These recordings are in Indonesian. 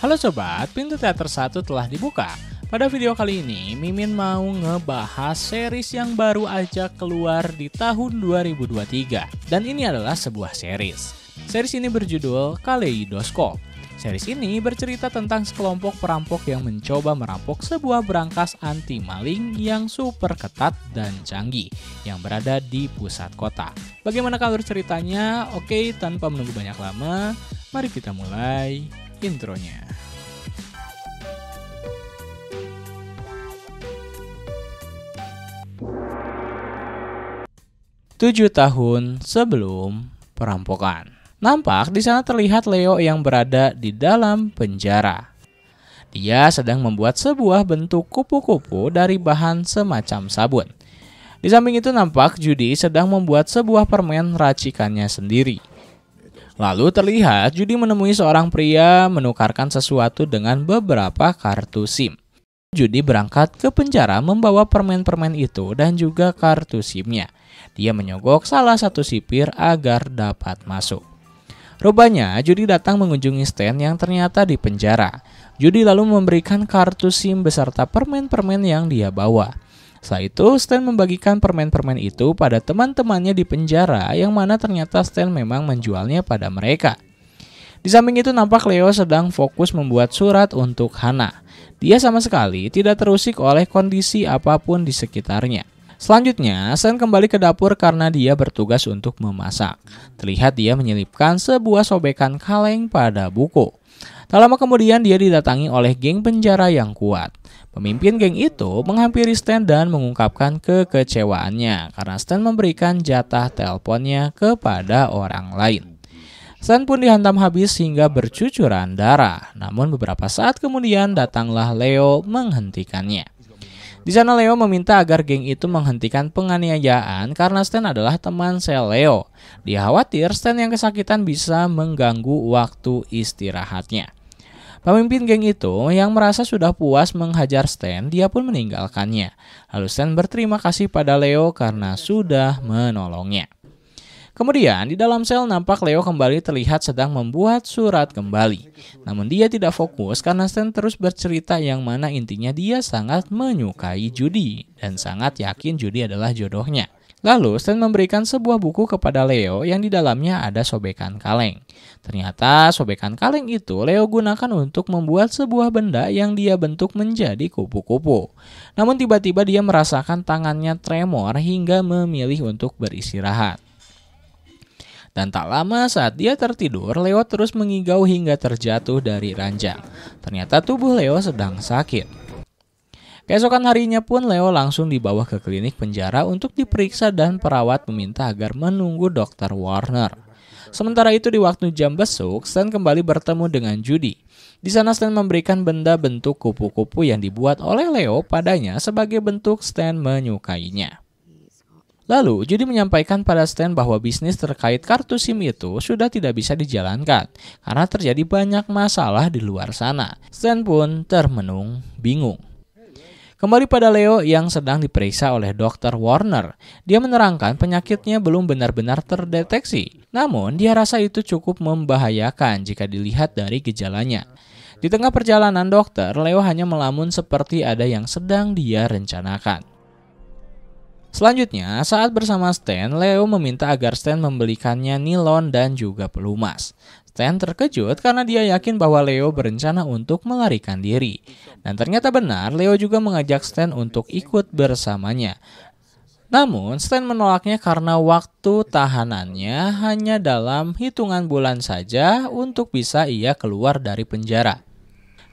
Halo Sobat, pintu teater satu telah dibuka. Pada video kali ini, Mimin mau ngebahas series yang baru aja keluar di tahun 2023. Dan ini adalah sebuah series. Series ini berjudul Kaleidoskop. Series ini bercerita tentang sekelompok perampok yang mencoba merampok sebuah berangkas anti maling yang super ketat dan canggih yang berada di pusat kota. Bagaimana kalau ceritanya? Oke, tanpa menunggu banyak lama, mari kita mulai intronya. Tujuh tahun sebelum perampokan. Nampak di sana terlihat Leo yang berada di dalam penjara. Dia sedang membuat sebuah bentuk kupu-kupu dari bahan semacam sabun. Di samping itu nampak Judy sedang membuat sebuah permen racikannya sendiri. Lalu terlihat Judy menemui seorang pria menukarkan sesuatu dengan beberapa kartu SIM. Judy berangkat ke penjara membawa permen-permen itu dan juga kartu SIM-nya. Dia menyogok salah satu sipir agar dapat masuk. Rupanya, Judy datang mengunjungi Stan yang ternyata di penjara. Judy lalu memberikan kartu SIM beserta permen-permen yang dia bawa. Setelah itu, Stan membagikan permen-permen itu pada teman-temannya di penjara yang mana ternyata Stan memang menjualnya pada mereka. Di samping itu nampak Leo sedang fokus membuat surat untuk Hana. Dia sama sekali tidak terusik oleh kondisi apapun di sekitarnya. Selanjutnya, Stan kembali ke dapur karena dia bertugas untuk memasak. Terlihat dia menyelipkan sebuah sobekan kaleng pada buku. Tak lama kemudian dia didatangi oleh geng penjara yang kuat. Pemimpin geng itu menghampiri Stan dan mengungkapkan kekecewaannya karena Stan memberikan jatah teleponnya kepada orang lain. Stan pun dihantam habis hingga bercucuran darah. Namun beberapa saat kemudian datanglah Leo menghentikannya. Di sana Leo meminta agar geng itu menghentikan penganiayaan karena Stan adalah teman sel Leo. Dia khawatir Stan yang kesakitan bisa mengganggu waktu istirahatnya. Pemimpin geng itu yang merasa sudah puas menghajar Stan, dia pun meninggalkannya. Lalu Stan berterima kasih pada Leo karena sudah menolongnya. Kemudian di dalam sel nampak Leo kembali terlihat sedang membuat surat kembali. Namun dia tidak fokus karena Stan terus bercerita yang mana intinya dia sangat menyukai Judy dan sangat yakin Judy adalah jodohnya. Lalu, Stan memberikan sebuah buku kepada Leo yang di dalamnya ada sobekan kaleng. Ternyata sobekan kaleng itu Leo gunakan untuk membuat sebuah benda yang dia bentuk menjadi kupu-kupu. Namun tiba-tiba dia merasakan tangannya tremor hingga memilih untuk beristirahat. Dan tak lama saat dia tertidur, Leo terus mengigau hingga terjatuh dari ranjang. Ternyata tubuh Leo sedang sakit. Keesokan harinya pun Leo langsung dibawa ke klinik penjara untuk diperiksa dan perawat meminta agar menunggu dokter Warner. Sementara itu di waktu jam besok, Stan kembali bertemu dengan Judy. Di sana Stan memberikan benda bentuk kupu-kupu yang dibuat oleh Leo padanya sebagai bentuk Stan menyukainya. Lalu, Judy menyampaikan pada Stan bahwa bisnis terkait kartu SIM itu sudah tidak bisa dijalankan karena terjadi banyak masalah di luar sana. Stan pun termenung bingung. Kembali pada Leo yang sedang diperiksa oleh dokter Warner. Dia menerangkan penyakitnya belum benar-benar terdeteksi. Namun, dia rasa itu cukup membahayakan jika dilihat dari gejalanya. Di tengah perjalanan dokter, Leo hanya melamun seperti ada yang sedang dia rencanakan. Selanjutnya, saat bersama Stan, Leo meminta agar Stan membelikannya nilon dan juga pelumas. Stan terkejut karena dia yakin bahwa Leo berencana untuk melarikan diri. Dan ternyata benar, Leo juga mengajak Stan untuk ikut bersamanya. Namun, Stan menolaknya karena waktu tahanannya hanya dalam hitungan bulan saja untuk bisa ia keluar dari penjara.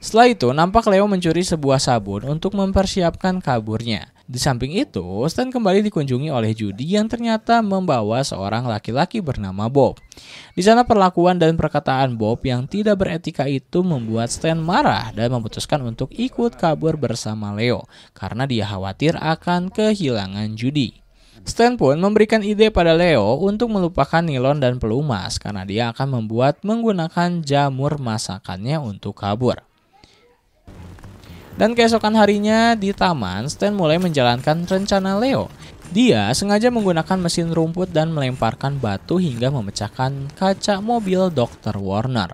Setelah itu, nampak Leo mencuri sebuah sabun untuk mempersiapkan kaburnya. Di samping itu, Stan kembali dikunjungi oleh Judy yang ternyata membawa seorang laki-laki bernama Bob. Di sana perlakuan dan perkataan Bob yang tidak beretika itu membuat Stan marah dan memutuskan untuk ikut kabur bersama Leo karena dia khawatir akan kehilangan Judy. Stan pun memberikan ide pada Leo untuk melupakan nilon dan pelumas karena dia akan membuat menggunakan jamur masakannya untuk kabur. Dan keesokan harinya di taman, Stan mulai menjalankan rencana Leo. Dia sengaja menggunakan mesin rumput dan melemparkan batu hingga memecahkan kaca mobil Dr. Warner.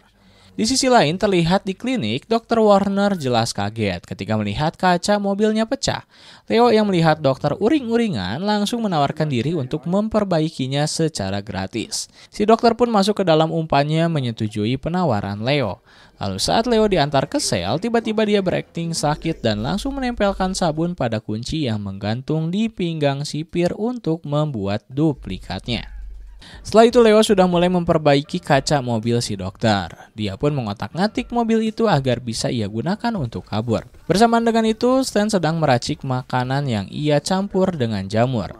Di sisi lain, terlihat di klinik, Dr. Warner jelas kaget ketika melihat kaca mobilnya pecah. Leo yang melihat dokter uring-uringan langsung menawarkan diri untuk memperbaikinya secara gratis. Si dokter pun masuk ke dalam umpannya menyetujui penawaran Leo. Lalu saat Leo diantar ke sel, tiba-tiba dia berakting sakit dan langsung menempelkan sabun pada kunci yang menggantung di pinggang sipir untuk membuat duplikatnya. Setelah itu Leo sudah mulai memperbaiki kaca mobil si dokter. Dia pun mengotak-ngatik mobil itu agar bisa ia gunakan untuk kabur. Bersamaan dengan itu, Stan sedang meracik makanan yang ia campur dengan jamur.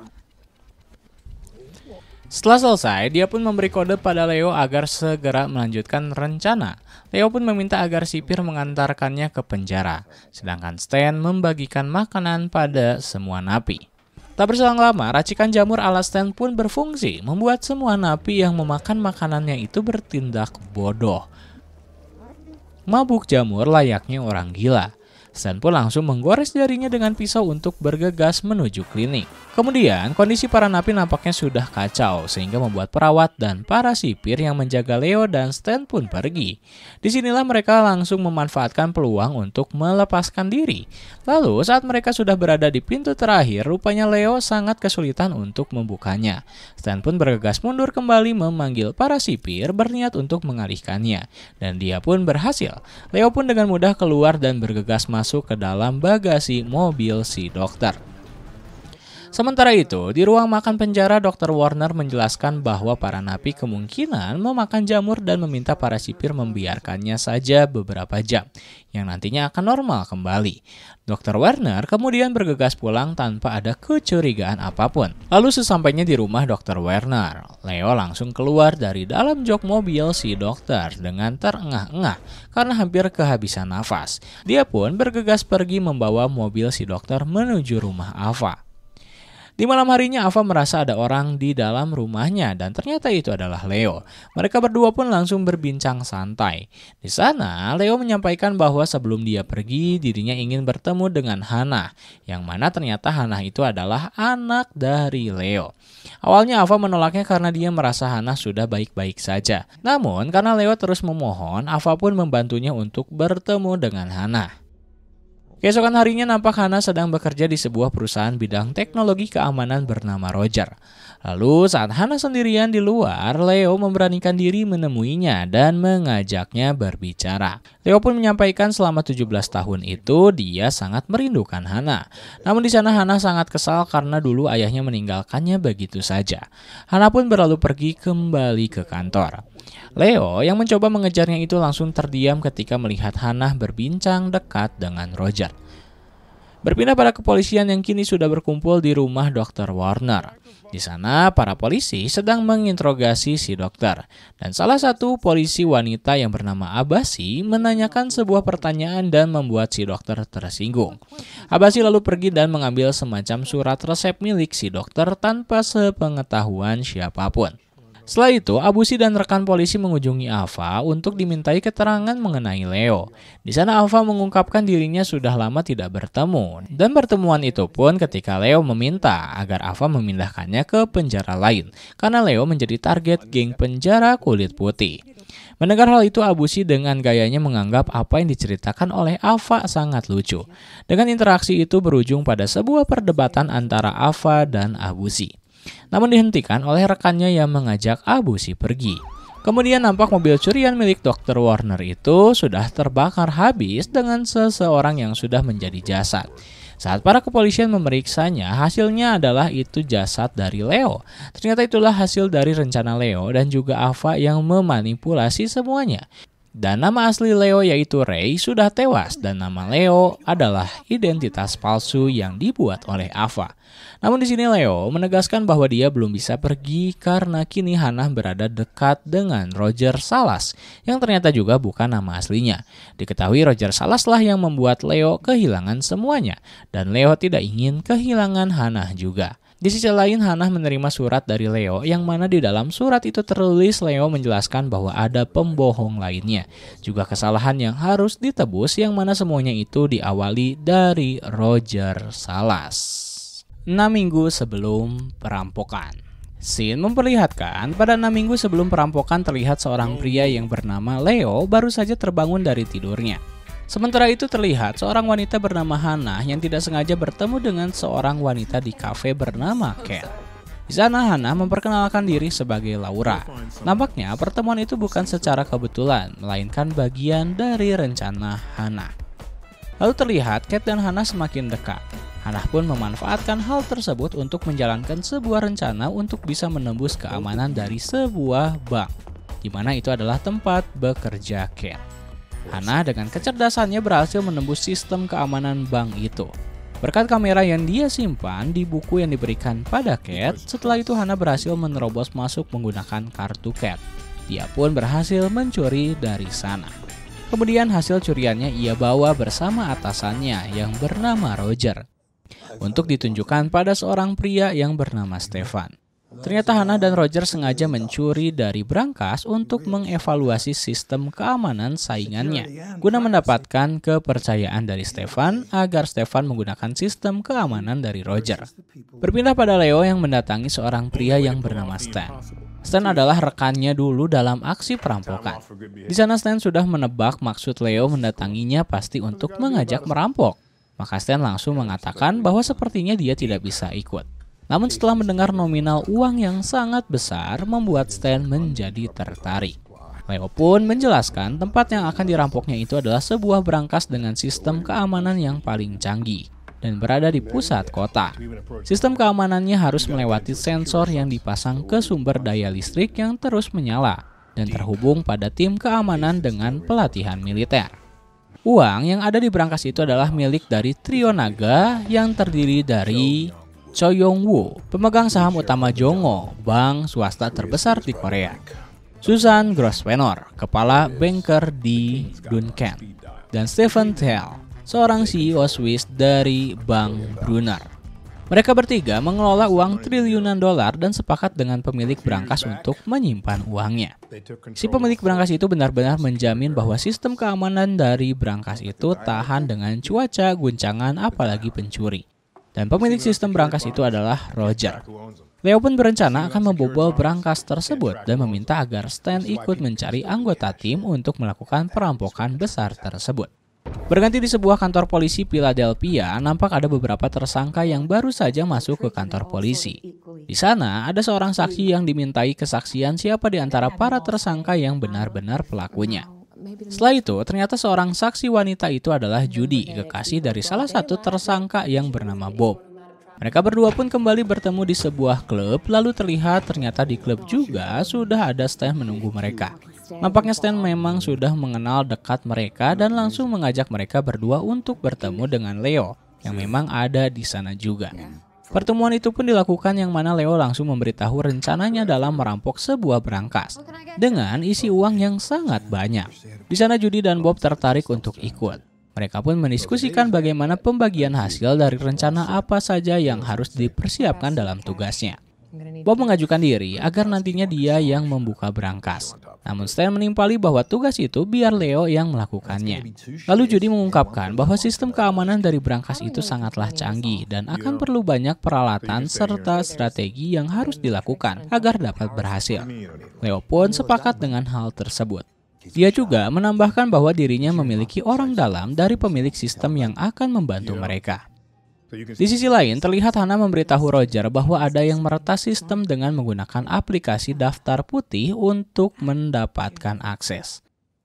Setelah selesai, dia pun memberi kode pada Leo agar segera melanjutkan rencana. Leo pun meminta agar sipir mengantarkannya ke penjara, sedangkan Stan membagikan makanan pada semua napi. Tak berselang lama, racikan jamur ala Stan pun berfungsi, membuat semua napi yang memakan makanannya itu bertindak bodoh. Mabuk jamur layaknya orang gila. Stan pun langsung menggores jarinya dengan pisau untuk bergegas menuju klinik. Kemudian, kondisi para napi nampaknya sudah kacau, sehingga membuat perawat dan para sipir yang menjaga Leo dan Stan pun pergi. Disinilah mereka langsung memanfaatkan peluang untuk melepaskan diri. Lalu, saat mereka sudah berada di pintu terakhir, rupanya Leo sangat kesulitan untuk membukanya. Stan pun bergegas mundur kembali memanggil para sipir berniat untuk mengalihkannya. Dan dia pun berhasil. Leo pun dengan mudah keluar dan bergegas masuk masuk ke dalam bagasi mobil si dokter. Sementara itu, di ruang makan penjara, Dr. Warner menjelaskan bahwa para napi kemungkinan memakan jamur dan meminta para sipir membiarkannya saja beberapa jam, yang nantinya akan normal kembali. Dr. Warner kemudian bergegas pulang tanpa ada kecurigaan apapun. Lalu sesampainya di rumah Dr. Warner, Leo langsung keluar dari dalam jok mobil si dokter dengan terengah-engah karena hampir kehabisan nafas. Dia pun bergegas pergi membawa mobil si dokter menuju rumah Ava. Di malam harinya Ava merasa ada orang di dalam rumahnya dan ternyata itu adalah Leo. Mereka berdua pun langsung berbincang santai. Di sana, Leo menyampaikan bahwa sebelum dia pergi, dirinya ingin bertemu dengan Hana, yang mana ternyata Hana itu adalah anak dari Leo. Awalnya Ava menolaknya karena dia merasa Hana sudah baik-baik saja. Namun, karena Leo terus memohon, Ava pun membantunya untuk bertemu dengan Hana. Keesokan harinya nampak Hana sedang bekerja di sebuah perusahaan bidang teknologi keamanan bernama Roger. Lalu saat Hana sendirian di luar, Leo memberanikan diri menemuinya dan mengajaknya berbicara. Leo pun menyampaikan selama 17 tahun itu dia sangat merindukan Hana. Namun di sana Hana sangat kesal karena dulu ayahnya meninggalkannya begitu saja. Hana pun berlalu pergi kembali ke kantor. Leo yang mencoba mengejarnya itu langsung terdiam ketika melihat Hannah berbincang dekat dengan Roger. Berpindah pada kepolisian yang kini sudah berkumpul di rumah Dr. Warner. Di sana, para polisi sedang menginterogasi si dokter. Dan salah satu polisi wanita yang bernama Abasi menanyakan sebuah pertanyaan dan membuat si dokter tersinggung. Abasi lalu pergi dan mengambil semacam surat resep milik si dokter tanpa sepengetahuan siapapun. Setelah itu, Abusi dan rekan polisi mengunjungi Ava untuk dimintai keterangan mengenai Leo. Di sana Ava mengungkapkan dirinya sudah lama tidak bertemu, dan pertemuan itu pun ketika Leo meminta agar Ava memindahkannya ke penjara lain, karena Leo menjadi target geng penjara kulit putih. Mendengar hal itu, Abusi dengan gayanya menganggap apa yang diceritakan oleh Ava sangat lucu. Dengan interaksi itu berujung pada sebuah perdebatan antara Ava dan Abusi namun dihentikan oleh rekannya yang mengajak Abu Si pergi. Kemudian nampak mobil curian milik Dr. Warner itu sudah terbakar habis dengan seseorang yang sudah menjadi jasad. Saat para kepolisian memeriksanya, hasilnya adalah itu jasad dari Leo. Ternyata itulah hasil dari rencana Leo dan juga Ava yang memanipulasi semuanya. Dan nama asli Leo yaitu Ray sudah tewas dan nama Leo adalah identitas palsu yang dibuat oleh Ava. Namun di sini Leo menegaskan bahwa dia belum bisa pergi karena kini Hannah berada dekat dengan Roger Salas yang ternyata juga bukan nama aslinya. Diketahui Roger Salaslah yang membuat Leo kehilangan semuanya dan Leo tidak ingin kehilangan Hannah juga. Di sisi lain, Hannah menerima surat dari Leo yang mana di dalam surat itu tertulis Leo menjelaskan bahwa ada pembohong lainnya. Juga kesalahan yang harus ditebus yang mana semuanya itu diawali dari Roger Salas. 6 minggu sebelum perampokan. Scene memperlihatkan pada 6 minggu sebelum perampokan terlihat seorang pria yang bernama Leo baru saja terbangun dari tidurnya. Sementara itu terlihat seorang wanita bernama Hana yang tidak sengaja bertemu dengan seorang wanita di kafe bernama Ken. Di sana Hana memperkenalkan diri sebagai Laura. Nampaknya pertemuan itu bukan secara kebetulan, melainkan bagian dari rencana Hana. Lalu terlihat Kate dan Hana semakin dekat. Hana pun memanfaatkan hal tersebut untuk menjalankan sebuah rencana untuk bisa menembus keamanan dari sebuah bank, di mana itu adalah tempat bekerja Kate. Hana dengan kecerdasannya berhasil menembus sistem keamanan bank itu. Berkat kamera yang dia simpan di buku yang diberikan pada Cat, setelah itu Hana berhasil menerobos masuk menggunakan kartu Cat. Dia pun berhasil mencuri dari sana. Kemudian hasil curiannya ia bawa bersama atasannya yang bernama Roger untuk ditunjukkan pada seorang pria yang bernama Stefan. Ternyata Hannah dan Roger sengaja mencuri dari brankas untuk mengevaluasi sistem keamanan saingannya, guna mendapatkan kepercayaan dari Stefan agar Stefan menggunakan sistem keamanan dari Roger. Berpindah pada Leo yang mendatangi seorang pria yang bernama Stan. Stan adalah rekannya dulu dalam aksi perampokan. Di sana Stan sudah menebak maksud Leo mendatanginya pasti untuk mengajak merampok. Maka Stan langsung mengatakan bahwa sepertinya dia tidak bisa ikut. Namun setelah mendengar nominal uang yang sangat besar membuat Stan menjadi tertarik. Leo pun menjelaskan tempat yang akan dirampoknya itu adalah sebuah berangkas dengan sistem keamanan yang paling canggih dan berada di pusat kota. Sistem keamanannya harus melewati sensor yang dipasang ke sumber daya listrik yang terus menyala dan terhubung pada tim keamanan dengan pelatihan militer. Uang yang ada di berangkas itu adalah milik dari trio naga yang terdiri dari Yong Woo, pemegang saham utama Jongo, bank swasta terbesar di Korea. Susan Grosvenor, kepala banker di Duncan. Dan Stephen Tell, seorang CEO Swiss dari Bank Brunner. Mereka bertiga mengelola uang triliunan dolar dan sepakat dengan pemilik berangkas untuk menyimpan uangnya. Si pemilik berangkas itu benar-benar menjamin bahwa sistem keamanan dari berangkas itu tahan dengan cuaca, guncangan, apalagi pencuri dan pemilik sistem berangkas itu adalah Roger. Leo pun berencana akan membobol berangkas tersebut dan meminta agar Stan ikut mencari anggota tim untuk melakukan perampokan besar tersebut. Berganti di sebuah kantor polisi Philadelphia, nampak ada beberapa tersangka yang baru saja masuk ke kantor polisi. Di sana, ada seorang saksi yang dimintai kesaksian siapa di antara para tersangka yang benar-benar pelakunya. Setelah itu, ternyata seorang saksi wanita itu adalah Judy, kekasih dari salah satu tersangka yang bernama Bob. Mereka berdua pun kembali bertemu di sebuah klub, lalu terlihat ternyata di klub oh, juga sudah ada Stan menunggu mereka. Nampaknya Stan memang sudah mengenal dekat mereka dan langsung mengajak mereka berdua untuk bertemu dengan Leo, yang memang ada di sana juga. Ya. Pertemuan itu pun dilakukan yang mana Leo langsung memberitahu rencananya dalam merampok sebuah berangkas dengan isi uang yang sangat banyak. Di sana Judy dan Bob tertarik untuk ikut. Mereka pun mendiskusikan bagaimana pembagian hasil dari rencana apa saja yang harus dipersiapkan dalam tugasnya. Bob mengajukan diri agar nantinya dia yang membuka berangkas. Namun Stan menimpali bahwa tugas itu biar Leo yang melakukannya. Lalu Judy mengungkapkan bahwa sistem keamanan dari berangkas itu sangatlah canggih dan akan perlu banyak peralatan serta strategi yang harus dilakukan agar dapat berhasil. Leo pun sepakat dengan hal tersebut. Dia juga menambahkan bahwa dirinya memiliki orang dalam dari pemilik sistem yang akan membantu mereka. Di sisi lain, terlihat Hana memberitahu Roger bahwa ada yang meretas sistem dengan menggunakan aplikasi daftar putih untuk mendapatkan akses.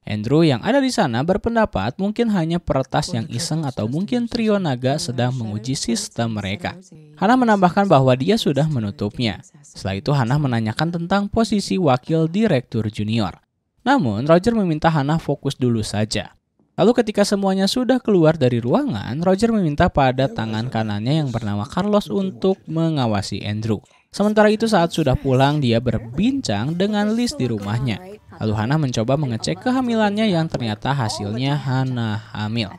Andrew yang ada di sana berpendapat mungkin hanya peretas yang iseng atau mungkin trio naga sedang menguji sistem mereka. Hana menambahkan bahwa dia sudah menutupnya. Setelah itu Hana menanyakan tentang posisi wakil direktur junior. Namun Roger meminta Hana fokus dulu saja. Lalu ketika semuanya sudah keluar dari ruangan, Roger meminta pada ya, tangan kanannya yang bernama Carlos untuk mengawasi Andrew. Sementara itu saat sudah pulang, dia berbincang dengan Liz di rumahnya. Lalu Hannah mencoba mengecek kehamilannya yang ternyata hasilnya Hana hamil.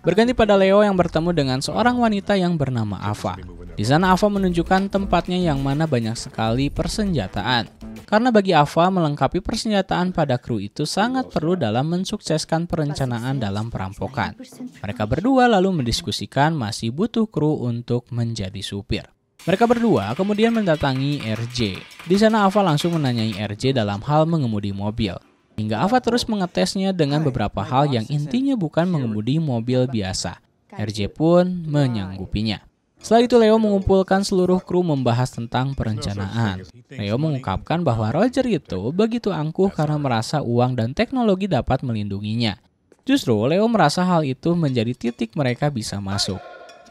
Berganti pada Leo yang bertemu dengan seorang wanita yang bernama Ava. Di sana Ava menunjukkan tempatnya yang mana banyak sekali persenjataan. Karena bagi Ava, melengkapi persenjataan pada kru itu sangat perlu dalam mensukseskan perencanaan dalam perampokan. Mereka berdua lalu mendiskusikan masih butuh kru untuk menjadi supir. Mereka berdua kemudian mendatangi RJ. Di sana Ava langsung menanyai RJ dalam hal mengemudi mobil. Hingga Ava terus mengetesnya dengan beberapa hal yang intinya bukan iya, mengemudi iya. mobil biasa. RJ pun menyanggupinya. Setelah itu Leo mengumpulkan seluruh kru membahas tentang perencanaan. Leo mengungkapkan bahwa Roger itu begitu angkuh karena merasa uang dan teknologi dapat melindunginya. Justru Leo merasa hal itu menjadi titik mereka bisa masuk.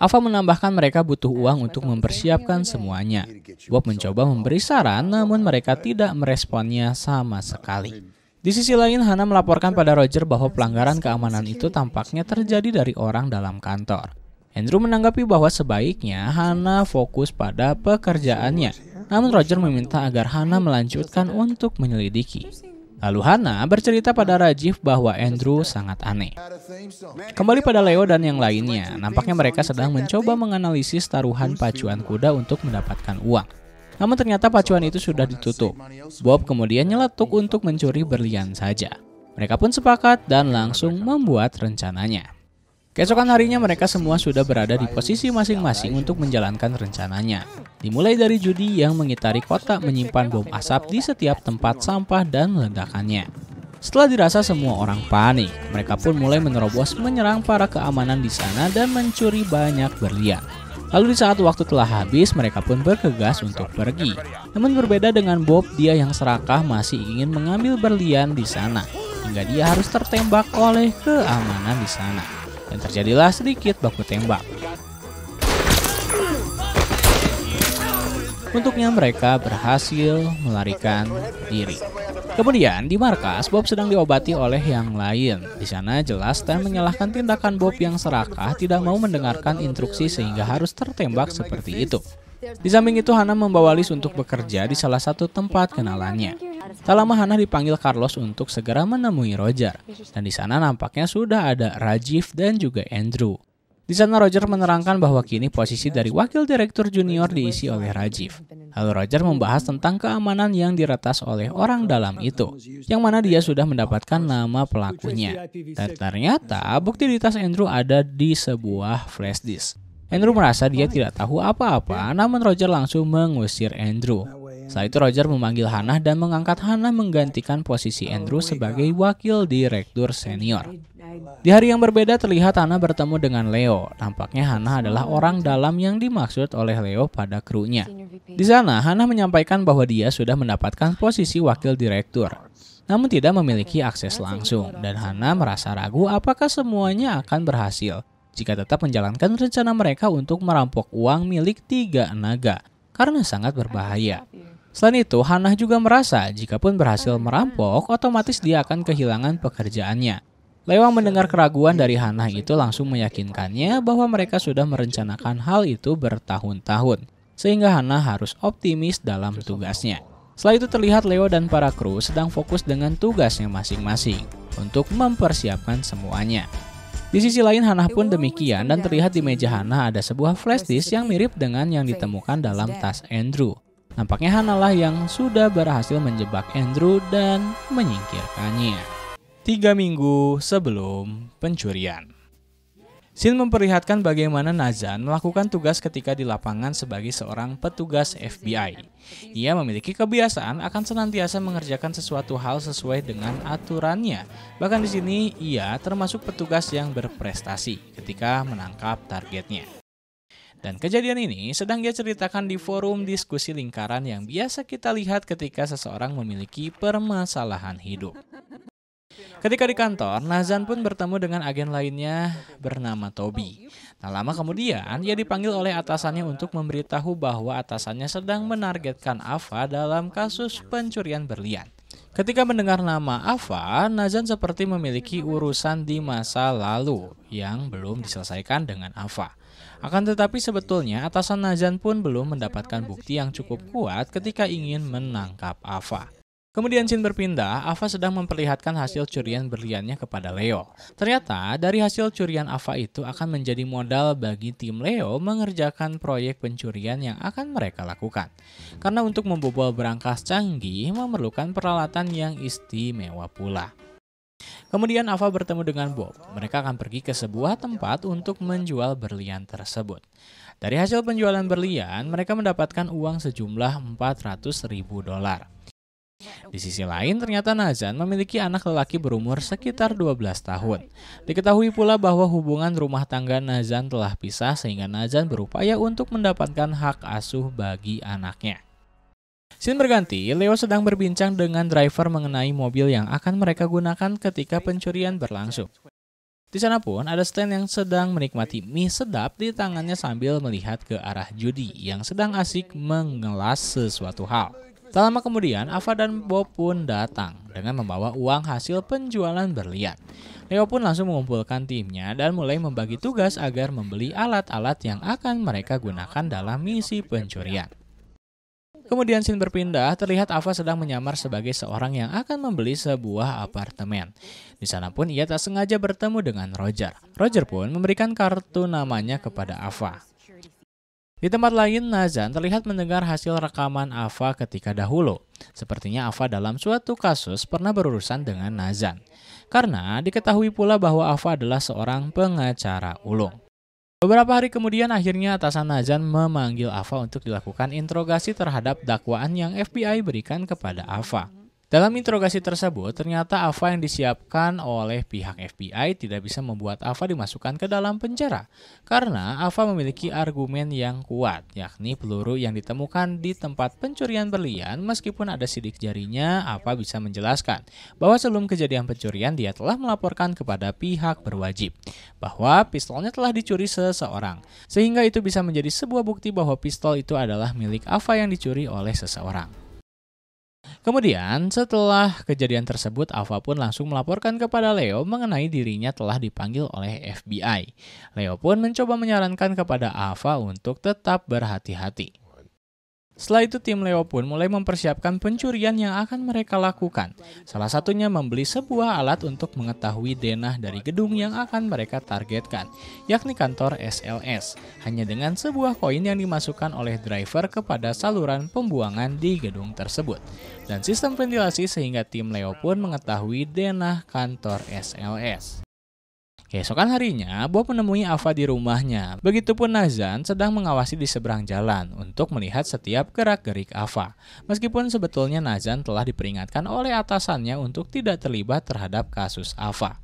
Ava menambahkan mereka butuh uang untuk mempersiapkan semuanya. Bob mencoba memberi saran namun mereka tidak meresponnya sama sekali. Di sisi lain, Hana melaporkan pada Roger bahwa pelanggaran keamanan itu tampaknya terjadi dari orang dalam kantor. Andrew menanggapi bahwa sebaiknya Hana fokus pada pekerjaannya. Namun Roger meminta agar Hana melanjutkan untuk menyelidiki. Lalu Hana bercerita pada Rajiv bahwa Andrew sangat aneh. Kembali pada Leo dan yang lainnya, nampaknya mereka sedang mencoba menganalisis taruhan pacuan kuda untuk mendapatkan uang. Namun ternyata pacuan itu sudah ditutup. Bob kemudian nyeletuk untuk mencuri berlian saja. Mereka pun sepakat dan langsung membuat rencananya. Keesokan harinya mereka semua sudah berada di posisi masing-masing untuk menjalankan rencananya. Dimulai dari Judy yang mengitari kota menyimpan bom asap di setiap tempat sampah dan ledakannya. Setelah dirasa semua orang panik, mereka pun mulai menerobos menyerang para keamanan di sana dan mencuri banyak berlian. Lalu di saat waktu telah habis, mereka pun bergegas untuk pergi. Namun berbeda dengan Bob, dia yang serakah masih ingin mengambil berlian di sana, hingga dia harus tertembak oleh keamanan di sana dan terjadilah sedikit baku tembak. Untuknya mereka berhasil melarikan diri. Kemudian di markas, Bob sedang diobati oleh yang lain. Di sana jelas Stan menyalahkan tindakan Bob yang serakah tidak mau mendengarkan instruksi sehingga harus tertembak seperti itu. Di samping itu, Hana membawa Liz untuk bekerja di salah satu tempat kenalannya. Tak lama Hana dipanggil Carlos untuk segera menemui Roger. Dan di sana nampaknya sudah ada Rajiv dan juga Andrew. Di sana Roger menerangkan bahwa kini posisi dari wakil direktur junior diisi oleh Rajiv. Lalu Roger membahas tentang keamanan yang diretas oleh orang dalam itu, yang mana dia sudah mendapatkan nama pelakunya. Dan ternyata bukti di tas Andrew ada di sebuah flash disk. Andrew merasa dia tidak tahu apa-apa, namun Roger langsung mengusir Andrew. Setelah itu Roger memanggil Hannah dan mengangkat Hannah menggantikan posisi oh Andrew sebagai wakil direktur senior. Di hari yang berbeda terlihat Hannah bertemu dengan Leo. Tampaknya Hannah adalah orang dalam yang dimaksud oleh Leo pada krunya. Di sana, Hannah menyampaikan bahwa dia sudah mendapatkan posisi wakil direktur, namun tidak memiliki akses langsung dan Hannah merasa ragu apakah semuanya akan berhasil jika tetap menjalankan rencana mereka untuk merampok uang milik tiga naga karena sangat berbahaya. Selain itu, Hannah juga merasa jika pun berhasil merampok, otomatis dia akan kehilangan pekerjaannya. Lewang mendengar keraguan dari Hannah itu langsung meyakinkannya bahwa mereka sudah merencanakan hal itu bertahun-tahun, sehingga Hannah harus optimis dalam tugasnya. Setelah itu terlihat Leo dan para kru sedang fokus dengan tugasnya masing-masing untuk mempersiapkan semuanya. Di sisi lain Hannah pun demikian dan terlihat di meja Hannah ada sebuah flash disk yang mirip dengan yang ditemukan dalam tas Andrew. Nampaknya Hannah lah yang sudah berhasil menjebak Andrew dan menyingkirkannya. Tiga minggu sebelum pencurian. Sin memperlihatkan bagaimana Nazan melakukan tugas ketika di lapangan sebagai seorang petugas FBI. Ia memiliki kebiasaan akan senantiasa mengerjakan sesuatu hal sesuai dengan aturannya. Bahkan di sini ia termasuk petugas yang berprestasi ketika menangkap targetnya. Dan kejadian ini sedang dia ceritakan di forum diskusi lingkaran yang biasa kita lihat ketika seseorang memiliki permasalahan hidup. Ketika di kantor, Nazan pun bertemu dengan agen lainnya bernama Toby. Tak lama kemudian, ia dipanggil oleh atasannya untuk memberitahu bahwa atasannya sedang menargetkan Ava dalam kasus pencurian berlian. Ketika mendengar nama Ava, Nazan seperti memiliki urusan di masa lalu yang belum diselesaikan dengan Ava. Akan tetapi sebetulnya atasan Nazan pun belum mendapatkan bukti yang cukup kuat ketika ingin menangkap Ava. Kemudian Shin berpindah, Ava sedang memperlihatkan hasil curian berliannya kepada Leo. Ternyata dari hasil curian Ava itu akan menjadi modal bagi tim Leo mengerjakan proyek pencurian yang akan mereka lakukan. Karena untuk membobol berangkas canggih memerlukan peralatan yang istimewa pula. Kemudian Ava bertemu dengan Bob. Mereka akan pergi ke sebuah tempat untuk menjual berlian tersebut. Dari hasil penjualan berlian, mereka mendapatkan uang sejumlah 400 ribu dolar. Di sisi lain, ternyata Nazan memiliki anak lelaki berumur sekitar 12 tahun. Diketahui pula bahwa hubungan rumah tangga Nazan telah pisah sehingga Nazan berupaya untuk mendapatkan hak asuh bagi anaknya. Scene berganti, Leo sedang berbincang dengan driver mengenai mobil yang akan mereka gunakan ketika pencurian berlangsung. Di sana pun ada Stan yang sedang menikmati mie sedap di tangannya sambil melihat ke arah Judy yang sedang asik mengelas sesuatu hal. Tak lama kemudian, Ava dan Bob pun datang dengan membawa uang hasil penjualan berlian. Leo pun langsung mengumpulkan timnya dan mulai membagi tugas agar membeli alat-alat yang akan mereka gunakan dalam misi pencurian. Kemudian Sin berpindah, terlihat Ava sedang menyamar sebagai seorang yang akan membeli sebuah apartemen. Di sana pun ia tak sengaja bertemu dengan Roger. Roger pun memberikan kartu namanya kepada Ava. Di tempat lain, Nazan terlihat mendengar hasil rekaman Ava ketika dahulu. Sepertinya Ava dalam suatu kasus pernah berurusan dengan Nazan. Karena diketahui pula bahwa Ava adalah seorang pengacara ulung. Beberapa hari kemudian akhirnya atasan Nazan memanggil Ava untuk dilakukan interogasi terhadap dakwaan yang FBI berikan kepada Ava. Dalam interogasi tersebut, ternyata Ava yang disiapkan oleh pihak FBI tidak bisa membuat Ava dimasukkan ke dalam penjara karena Ava memiliki argumen yang kuat, yakni peluru yang ditemukan di tempat pencurian berlian meskipun ada sidik jarinya, Ava bisa menjelaskan bahwa sebelum kejadian pencurian dia telah melaporkan kepada pihak berwajib bahwa pistolnya telah dicuri seseorang. Sehingga itu bisa menjadi sebuah bukti bahwa pistol itu adalah milik Ava yang dicuri oleh seseorang. Kemudian, setelah kejadian tersebut, Ava pun langsung melaporkan kepada Leo mengenai dirinya telah dipanggil oleh FBI. Leo pun mencoba menyarankan kepada Ava untuk tetap berhati-hati. Setelah itu tim Leo pun mulai mempersiapkan pencurian yang akan mereka lakukan. Salah satunya membeli sebuah alat untuk mengetahui denah dari gedung yang akan mereka targetkan, yakni kantor SLS, hanya dengan sebuah koin yang dimasukkan oleh driver kepada saluran pembuangan di gedung tersebut. Dan sistem ventilasi sehingga tim Leo pun mengetahui denah kantor SLS. Keesokan harinya, Bob menemui Ava di rumahnya. Begitupun Nazan sedang mengawasi di seberang jalan untuk melihat setiap gerak-gerik Ava. Meskipun sebetulnya Nazan telah diperingatkan oleh atasannya untuk tidak terlibat terhadap kasus Ava.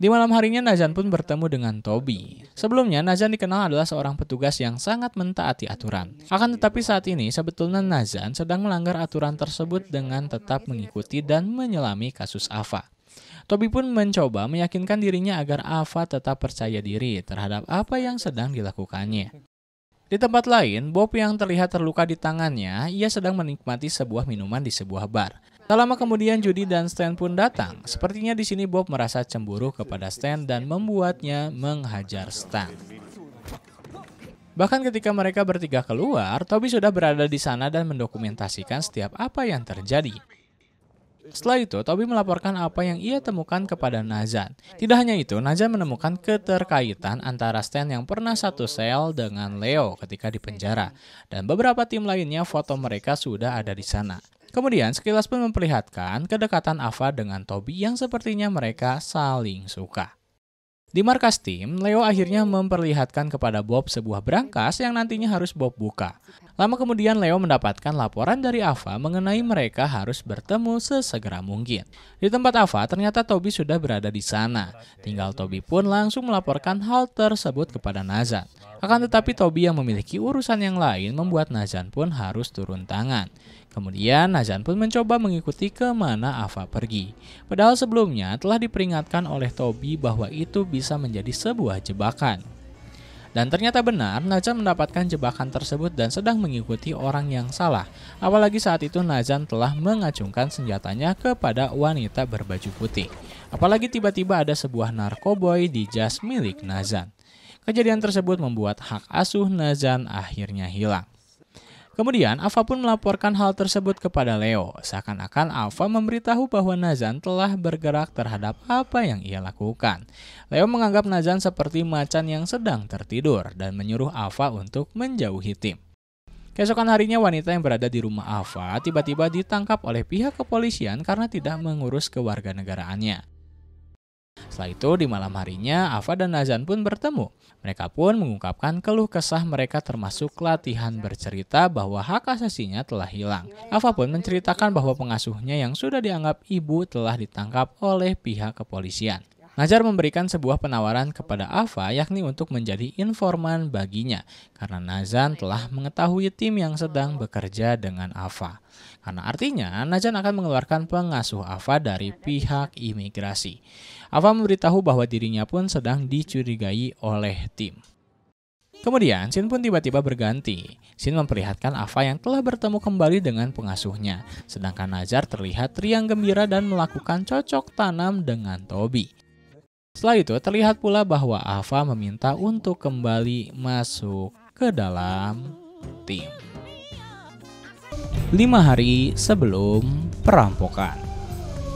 Di malam harinya Nazan pun bertemu dengan Toby. Sebelumnya Nazan dikenal adalah seorang petugas yang sangat mentaati aturan. Akan tetapi saat ini sebetulnya Nazan sedang melanggar aturan tersebut dengan tetap mengikuti dan menyelami kasus Ava. Tobi pun mencoba meyakinkan dirinya agar Ava tetap percaya diri terhadap apa yang sedang dilakukannya. Di tempat lain, Bob yang terlihat terluka di tangannya, ia sedang menikmati sebuah minuman di sebuah bar. Tak lama kemudian Judy dan Stan pun datang. Sepertinya di sini Bob merasa cemburu kepada Stan dan membuatnya menghajar Stan. Bahkan ketika mereka bertiga keluar, Toby sudah berada di sana dan mendokumentasikan setiap apa yang terjadi. Setelah itu, Toby melaporkan apa yang ia temukan kepada Nazan. Tidak hanya itu, Nazan menemukan keterkaitan antara Stan yang pernah satu sel dengan Leo ketika di penjara, dan beberapa tim lainnya foto mereka sudah ada di sana. Kemudian, sekilas pun memperlihatkan kedekatan Ava dengan Toby yang sepertinya mereka saling suka. Di markas tim, Leo akhirnya memperlihatkan kepada Bob sebuah berangkas yang nantinya harus Bob buka. Lama kemudian Leo mendapatkan laporan dari Ava mengenai mereka harus bertemu sesegera mungkin. Di tempat Ava, ternyata Toby sudah berada di sana. Tinggal Toby pun langsung melaporkan hal tersebut kepada Nazan. Akan tetapi Toby yang memiliki urusan yang lain membuat Nazan pun harus turun tangan. Kemudian Nazan pun mencoba mengikuti kemana Ava pergi. Padahal sebelumnya telah diperingatkan oleh Toby bahwa itu bisa menjadi sebuah jebakan. Dan ternyata benar, Nazan mendapatkan jebakan tersebut dan sedang mengikuti orang yang salah. Apalagi saat itu Nazan telah mengacungkan senjatanya kepada wanita berbaju putih. Apalagi tiba-tiba ada sebuah narkoboy di jas milik Nazan. Kejadian tersebut membuat hak asuh Nazan akhirnya hilang. Kemudian, Ava pun melaporkan hal tersebut kepada Leo, seakan-akan Ava memberitahu bahwa Nazan telah bergerak terhadap apa yang ia lakukan. Leo menganggap Nazan seperti macan yang sedang tertidur dan menyuruh Ava untuk menjauhi tim. Keesokan harinya wanita yang berada di rumah Ava tiba-tiba ditangkap oleh pihak kepolisian karena tidak mengurus kewarganegaraannya. Setelah itu di malam harinya Ava dan Nazan pun bertemu. Mereka pun mengungkapkan keluh kesah mereka termasuk latihan bercerita bahwa hak asasinya telah hilang. Ava pun menceritakan bahwa pengasuhnya yang sudah dianggap ibu telah ditangkap oleh pihak kepolisian. Nazar memberikan sebuah penawaran kepada Ava yakni untuk menjadi informan baginya karena Nazan telah mengetahui tim yang sedang bekerja dengan Ava. Karena artinya Najan akan mengeluarkan pengasuh Ava dari pihak imigrasi. Ava memberitahu bahwa dirinya pun sedang dicurigai oleh tim. Kemudian, Shin pun tiba-tiba berganti. Shin memperlihatkan Ava yang telah bertemu kembali dengan pengasuhnya, sedangkan Najar terlihat riang gembira dan melakukan cocok tanam dengan Toby. Setelah itu, terlihat pula bahwa Ava meminta untuk kembali masuk ke dalam tim lima hari sebelum perampokan.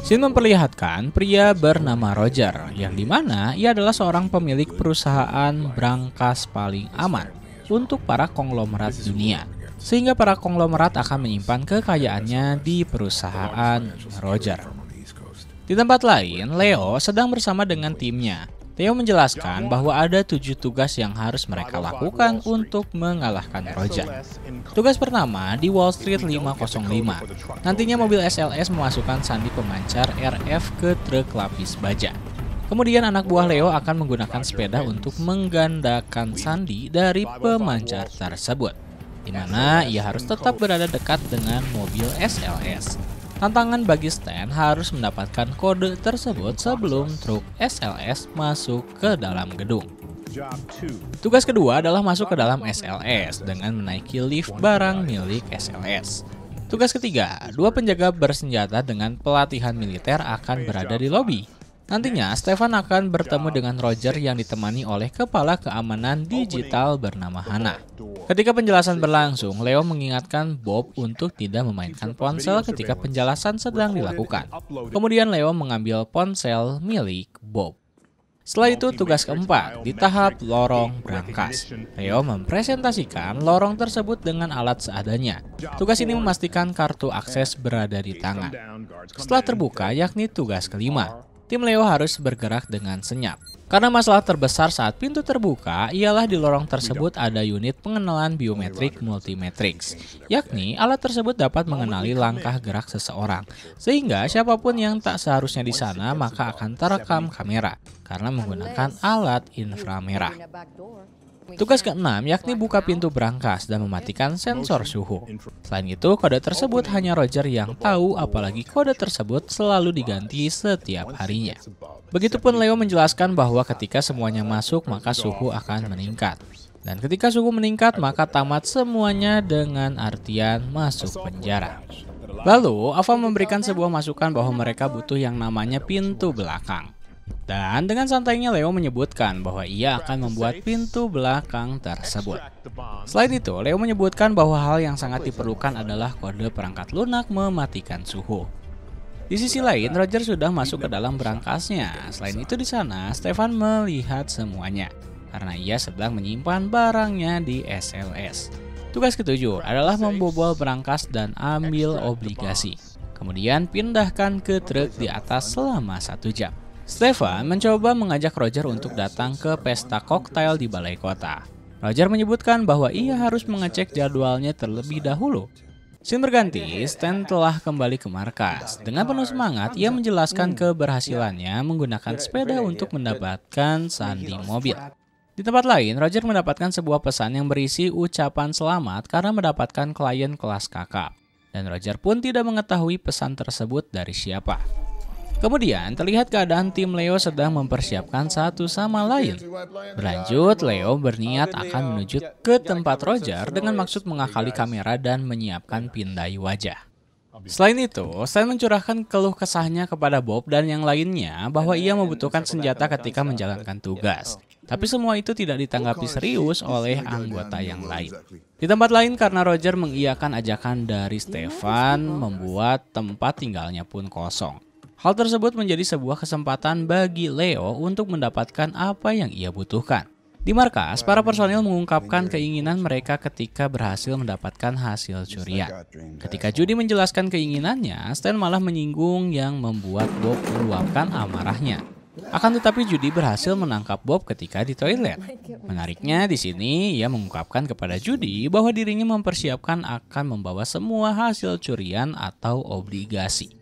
Sin memperlihatkan pria bernama Roger, yang dimana ia adalah seorang pemilik perusahaan brankas paling aman untuk para konglomerat dunia, sehingga para konglomerat akan menyimpan kekayaannya di perusahaan Roger. Di tempat lain, Leo sedang bersama dengan timnya Theo menjelaskan bahwa ada tujuh tugas yang harus mereka lakukan untuk mengalahkan Roger. Tugas pertama di Wall Street 505. Nantinya mobil SLS memasukkan sandi pemancar RF ke truk lapis baja. Kemudian anak buah Leo akan menggunakan sepeda untuk menggandakan sandi dari pemancar tersebut, di mana ia harus tetap berada dekat dengan mobil SLS. Tantangan bagi Stan harus mendapatkan kode tersebut sebelum truk SLS masuk ke dalam gedung. Tugas kedua adalah masuk ke dalam SLS dengan menaiki lift barang milik SLS. Tugas ketiga, dua penjaga bersenjata dengan pelatihan militer akan berada di lobi. Nantinya, Stefan akan bertemu dengan Roger yang ditemani oleh kepala keamanan digital bernama Hana. Ketika penjelasan berlangsung, Leo mengingatkan Bob untuk tidak memainkan ponsel ketika penjelasan sedang dilakukan. Kemudian Leo mengambil ponsel milik Bob. Setelah itu tugas keempat di tahap lorong berangkas. Leo mempresentasikan lorong tersebut dengan alat seadanya. Tugas ini memastikan kartu akses berada di tangan. Setelah terbuka yakni tugas kelima tim Leo harus bergerak dengan senyap. Karena masalah terbesar saat pintu terbuka ialah di lorong tersebut ada unit pengenalan biometrik multimetrics, yakni alat tersebut dapat mengenali langkah gerak seseorang, sehingga siapapun yang tak seharusnya di sana maka akan terekam kamera karena menggunakan alat inframerah. Tugas keenam yakni buka pintu berangkas dan mematikan sensor suhu. Selain itu, kode tersebut hanya Roger yang tahu apalagi kode tersebut selalu diganti setiap harinya. Begitupun Leo menjelaskan bahwa ketika semuanya masuk maka suhu akan meningkat. Dan ketika suhu meningkat maka tamat semuanya dengan artian masuk penjara. Lalu, Ava memberikan sebuah masukan bahwa mereka butuh yang namanya pintu belakang. Dan dengan santainya Leo menyebutkan bahwa ia akan membuat pintu belakang tersebut. Selain itu, Leo menyebutkan bahwa hal yang sangat diperlukan adalah kode perangkat lunak mematikan suhu. Di sisi lain, Roger sudah masuk ke dalam berangkasnya. Selain itu di sana, Stefan melihat semuanya karena ia sedang menyimpan barangnya di SLS. Tugas ketujuh adalah membobol berangkas dan ambil obligasi. Kemudian pindahkan ke truk di atas selama satu jam. Stefan mencoba mengajak Roger untuk datang ke pesta koktail di balai kota. Roger menyebutkan bahwa ia harus mengecek jadwalnya terlebih dahulu. Sin berganti, Stan telah kembali ke markas. Dengan penuh semangat, ia menjelaskan keberhasilannya menggunakan sepeda untuk mendapatkan sandi mobil. Di tempat lain, Roger mendapatkan sebuah pesan yang berisi ucapan selamat karena mendapatkan klien kelas kakap. Dan Roger pun tidak mengetahui pesan tersebut dari siapa. Kemudian terlihat keadaan tim Leo sedang mempersiapkan satu sama lain. Berlanjut, Leo berniat akan menuju ke tempat Roger dengan maksud mengakali kamera dan menyiapkan pindai wajah. Selain itu, Stan mencurahkan keluh kesahnya kepada Bob dan yang lainnya bahwa ia membutuhkan senjata ketika menjalankan tugas. Tapi semua itu tidak ditanggapi serius oleh anggota yang lain. Di tempat lain karena Roger mengiyakan ajakan dari Stefan membuat tempat tinggalnya pun kosong. Hal tersebut menjadi sebuah kesempatan bagi Leo untuk mendapatkan apa yang ia butuhkan. Di markas, para personil mengungkapkan keinginan mereka ketika berhasil mendapatkan hasil curian. Ketika Judy menjelaskan keinginannya, Stan malah menyinggung yang membuat Bob meluapkan amarahnya. Akan tetapi Judy berhasil menangkap Bob ketika di toilet. Menariknya di sini ia mengungkapkan kepada Judy bahwa dirinya mempersiapkan akan membawa semua hasil curian atau obligasi.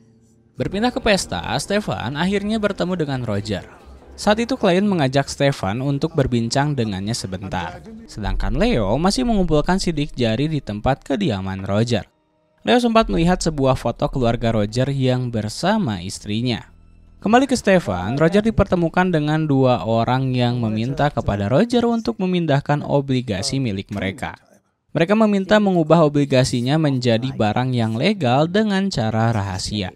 Berpindah ke pesta, Stefan akhirnya bertemu dengan Roger. Saat itu klien mengajak Stefan untuk berbincang dengannya sebentar. Sedangkan Leo masih mengumpulkan sidik jari di tempat kediaman Roger. Leo sempat melihat sebuah foto keluarga Roger yang bersama istrinya. Kembali ke Stefan, Roger dipertemukan dengan dua orang yang meminta kepada Roger untuk memindahkan obligasi milik mereka. Mereka meminta mengubah obligasinya menjadi barang yang legal dengan cara rahasia.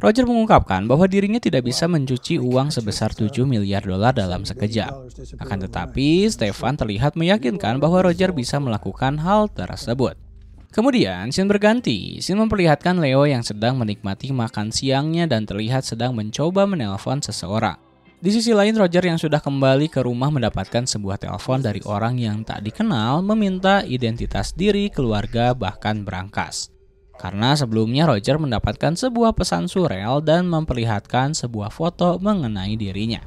Roger mengungkapkan bahwa dirinya tidak bisa mencuci uang sebesar 7 miliar dolar dalam sekejap. Akan tetapi, Stefan terlihat meyakinkan bahwa Roger bisa melakukan hal tersebut. Kemudian, Shin berganti. Shin memperlihatkan Leo yang sedang menikmati makan siangnya dan terlihat sedang mencoba menelpon seseorang. Di sisi lain, Roger yang sudah kembali ke rumah mendapatkan sebuah telepon dari orang yang tak dikenal meminta identitas diri, keluarga, bahkan berangkas. Karena sebelumnya Roger mendapatkan sebuah pesan surreal dan memperlihatkan sebuah foto mengenai dirinya.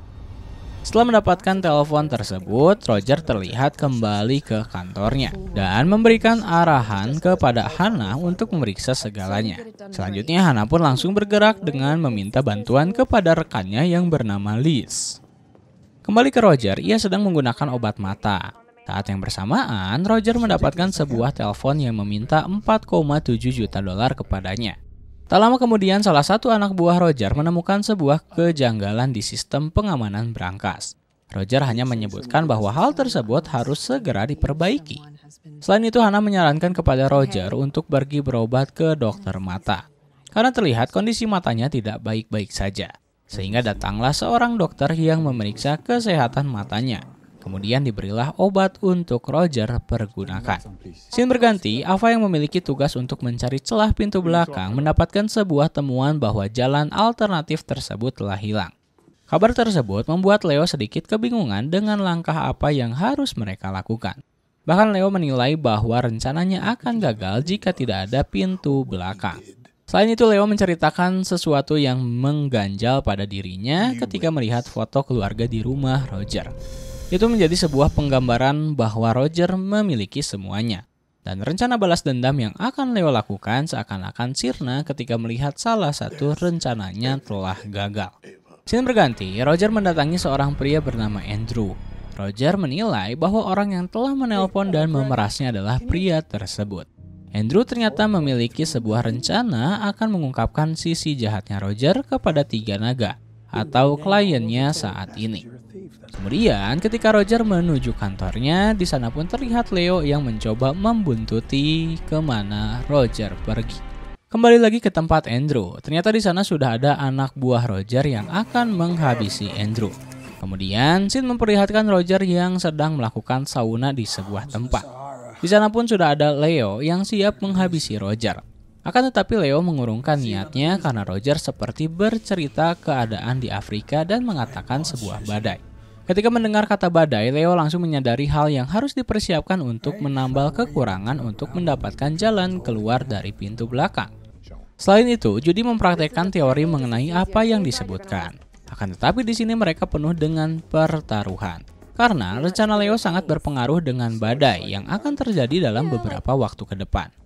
Setelah mendapatkan telepon tersebut, Roger terlihat kembali ke kantornya dan memberikan arahan kepada Hana untuk memeriksa segalanya. Selanjutnya, Hana pun langsung bergerak dengan meminta bantuan kepada rekannya yang bernama Liz. Kembali ke Roger, ia sedang menggunakan obat mata. Saat yang bersamaan, Roger mendapatkan sebuah telepon yang meminta 4,7 juta dolar kepadanya. Tak lama kemudian, salah satu anak buah Roger menemukan sebuah kejanggalan di sistem pengamanan berangkas. Roger hanya menyebutkan bahwa hal tersebut harus segera diperbaiki. Selain itu, Hana menyarankan kepada Roger untuk pergi berobat ke dokter mata karena terlihat kondisi matanya tidak baik-baik saja. Sehingga datanglah seorang dokter yang memeriksa kesehatan matanya. Kemudian diberilah obat untuk Roger pergunakan. Scene berganti, Ava yang memiliki tugas untuk mencari celah pintu belakang mendapatkan sebuah temuan bahwa jalan alternatif tersebut telah hilang. Kabar tersebut membuat Leo sedikit kebingungan dengan langkah apa yang harus mereka lakukan. Bahkan Leo menilai bahwa rencananya akan gagal jika tidak ada pintu belakang. Selain itu, Leo menceritakan sesuatu yang mengganjal pada dirinya ketika melihat foto keluarga di rumah Roger. Itu menjadi sebuah penggambaran bahwa Roger memiliki semuanya. Dan rencana balas dendam yang akan Leo lakukan seakan-akan sirna ketika melihat salah satu rencananya telah gagal. Scene berganti, Roger mendatangi seorang pria bernama Andrew. Roger menilai bahwa orang yang telah menelpon dan memerasnya adalah pria tersebut. Andrew ternyata memiliki sebuah rencana akan mengungkapkan sisi jahatnya Roger kepada tiga naga atau kliennya saat ini. Kemudian ketika Roger menuju kantornya, di sana pun terlihat Leo yang mencoba membuntuti kemana Roger pergi. Kembali lagi ke tempat Andrew, ternyata di sana sudah ada anak buah Roger yang akan menghabisi Andrew. Kemudian, Sid memperlihatkan Roger yang sedang melakukan sauna di sebuah tempat. Di sana pun sudah ada Leo yang siap menghabisi Roger. Akan tetapi Leo mengurungkan niatnya karena Roger seperti bercerita keadaan di Afrika dan mengatakan sebuah badai. Ketika mendengar kata badai, Leo langsung menyadari hal yang harus dipersiapkan untuk menambal kekurangan untuk mendapatkan jalan keluar dari pintu belakang. Selain itu, Judy mempraktekkan teori mengenai apa yang disebutkan. Akan tetapi di sini mereka penuh dengan pertaruhan. Karena rencana Leo sangat berpengaruh dengan badai yang akan terjadi dalam beberapa waktu ke depan.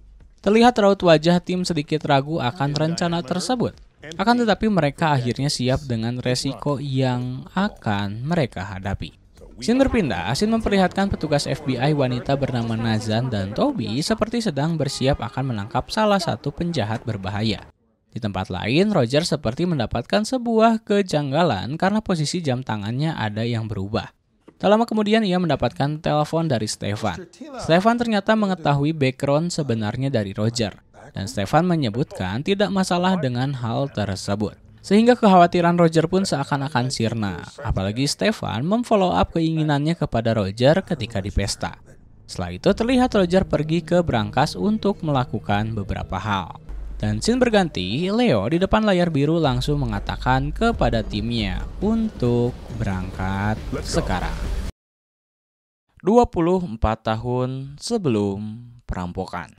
Terlihat raut wajah tim sedikit ragu akan rencana tersebut. Akan tetapi mereka akhirnya siap dengan resiko yang akan mereka hadapi. Sin berpindah, Sin memperlihatkan petugas FBI wanita bernama Nazan dan Toby seperti sedang bersiap akan menangkap salah satu penjahat berbahaya. Di tempat lain, Roger seperti mendapatkan sebuah kejanggalan karena posisi jam tangannya ada yang berubah. Tak lama kemudian ia mendapatkan telepon dari Stefan. Stefan ternyata mengetahui background sebenarnya dari Roger, dan Stefan menyebutkan tidak masalah dengan hal tersebut. Sehingga kekhawatiran Roger pun seakan-akan sirna, apalagi Stefan memfollow up keinginannya kepada Roger ketika di pesta. Setelah itu terlihat Roger pergi ke berangkas untuk melakukan beberapa hal. Dan scene berganti, Leo di depan layar biru langsung mengatakan kepada timnya untuk berangkat sekarang. 24 tahun sebelum perampokan.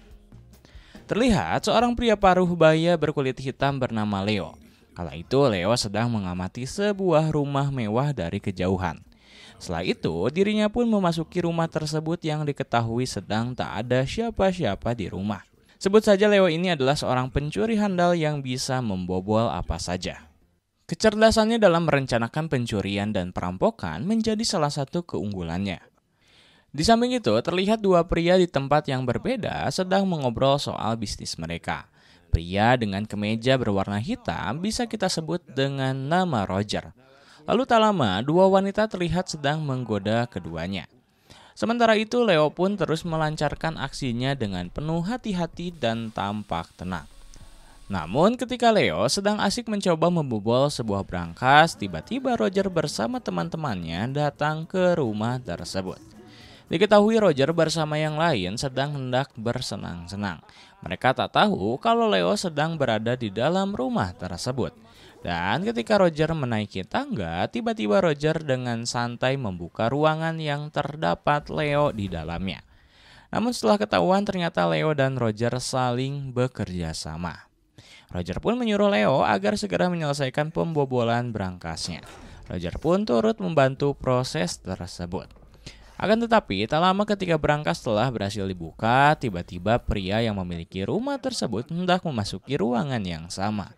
Terlihat seorang pria paruh baya berkulit hitam bernama Leo. Kala itu Leo sedang mengamati sebuah rumah mewah dari kejauhan. Setelah itu, dirinya pun memasuki rumah tersebut yang diketahui sedang tak ada siapa-siapa di rumah. Sebut saja Leo ini adalah seorang pencuri handal yang bisa membobol apa saja. Kecerdasannya dalam merencanakan pencurian dan perampokan menjadi salah satu keunggulannya. Di samping itu, terlihat dua pria di tempat yang berbeda sedang mengobrol soal bisnis mereka. Pria dengan kemeja berwarna hitam bisa kita sebut dengan nama Roger. Lalu tak lama, dua wanita terlihat sedang menggoda keduanya. Sementara itu, Leo pun terus melancarkan aksinya dengan penuh hati-hati dan tampak tenang. Namun ketika Leo sedang asik mencoba membobol sebuah brankas, tiba-tiba Roger bersama teman-temannya datang ke rumah tersebut. Diketahui Roger bersama yang lain sedang hendak bersenang-senang. Mereka tak tahu kalau Leo sedang berada di dalam rumah tersebut. Dan ketika Roger menaiki tangga, tiba-tiba Roger dengan santai membuka ruangan yang terdapat Leo di dalamnya. Namun setelah ketahuan ternyata Leo dan Roger saling bekerja sama. Roger pun menyuruh Leo agar segera menyelesaikan pembobolan berangkasnya. Roger pun turut membantu proses tersebut. Akan tetapi, tak lama ketika berangkas telah berhasil dibuka, tiba-tiba pria yang memiliki rumah tersebut hendak memasuki ruangan yang sama.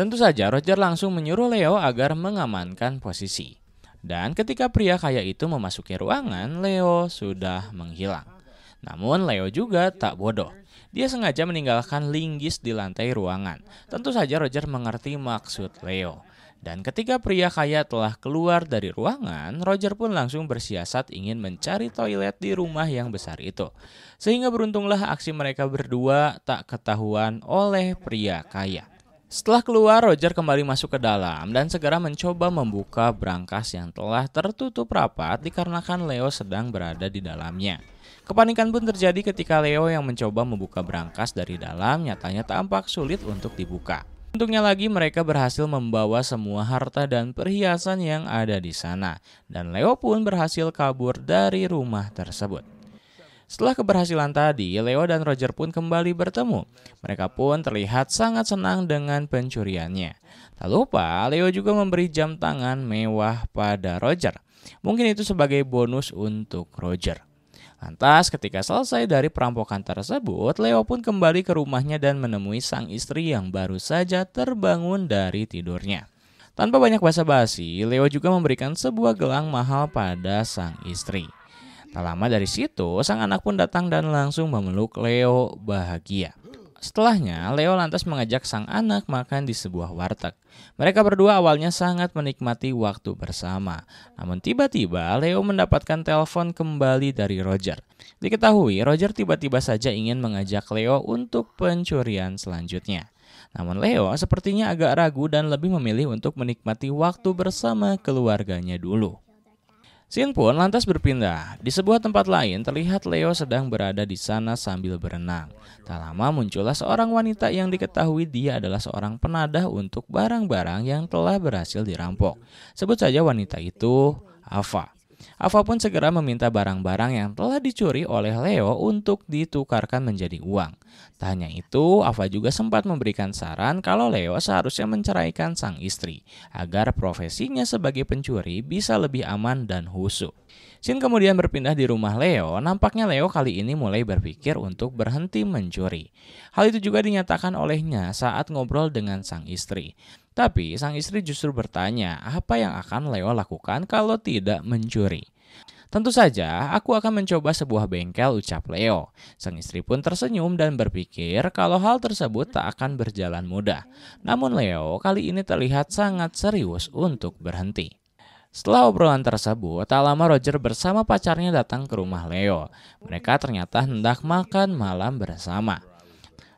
Tentu saja Roger langsung menyuruh Leo agar mengamankan posisi. Dan ketika pria kaya itu memasuki ruangan, Leo sudah menghilang. Namun Leo juga tak bodoh. Dia sengaja meninggalkan linggis di lantai ruangan. Tentu saja Roger mengerti maksud Leo. Dan ketika pria kaya telah keluar dari ruangan, Roger pun langsung bersiasat ingin mencari toilet di rumah yang besar itu. Sehingga beruntunglah aksi mereka berdua tak ketahuan oleh pria kaya. Setelah keluar, Roger kembali masuk ke dalam dan segera mencoba membuka brankas yang telah tertutup rapat dikarenakan Leo sedang berada di dalamnya. Kepanikan pun terjadi ketika Leo yang mencoba membuka brankas dari dalam nyatanya tampak sulit untuk dibuka. Untungnya lagi mereka berhasil membawa semua harta dan perhiasan yang ada di sana dan Leo pun berhasil kabur dari rumah tersebut. Setelah keberhasilan tadi, Leo dan Roger pun kembali bertemu. Mereka pun terlihat sangat senang dengan pencuriannya. Tak lupa, Leo juga memberi jam tangan mewah pada Roger. Mungkin itu sebagai bonus untuk Roger. Lantas ketika selesai dari perampokan tersebut, Leo pun kembali ke rumahnya dan menemui sang istri yang baru saja terbangun dari tidurnya. Tanpa banyak basa-basi, Leo juga memberikan sebuah gelang mahal pada sang istri. Tak nah, lama dari situ, sang anak pun datang dan langsung memeluk Leo bahagia. Setelahnya, Leo lantas mengajak sang anak makan di sebuah warteg. Mereka berdua awalnya sangat menikmati waktu bersama. Namun tiba-tiba Leo mendapatkan telepon kembali dari Roger. Diketahui Roger tiba-tiba saja ingin mengajak Leo untuk pencurian selanjutnya. Namun Leo sepertinya agak ragu dan lebih memilih untuk menikmati waktu bersama keluarganya dulu. Sin pun lantas berpindah. Di sebuah tempat lain terlihat Leo sedang berada di sana sambil berenang. Tak lama muncullah seorang wanita yang diketahui dia adalah seorang penadah untuk barang-barang yang telah berhasil dirampok. Sebut saja wanita itu Ava. Ava pun segera meminta barang-barang yang telah dicuri oleh Leo untuk ditukarkan menjadi uang. Tak hanya itu, Ava juga sempat memberikan saran kalau Leo seharusnya menceraikan sang istri agar profesinya sebagai pencuri bisa lebih aman dan husu. Shin kemudian berpindah di rumah Leo. Nampaknya Leo kali ini mulai berpikir untuk berhenti mencuri. Hal itu juga dinyatakan olehnya saat ngobrol dengan sang istri. Tapi sang istri justru bertanya, apa yang akan Leo lakukan kalau tidak mencuri? Tentu saja, aku akan mencoba sebuah bengkel, ucap Leo. Sang istri pun tersenyum dan berpikir kalau hal tersebut tak akan berjalan mudah. Namun Leo kali ini terlihat sangat serius untuk berhenti. Setelah obrolan tersebut, tak lama Roger bersama pacarnya datang ke rumah Leo. Mereka ternyata hendak makan malam bersama.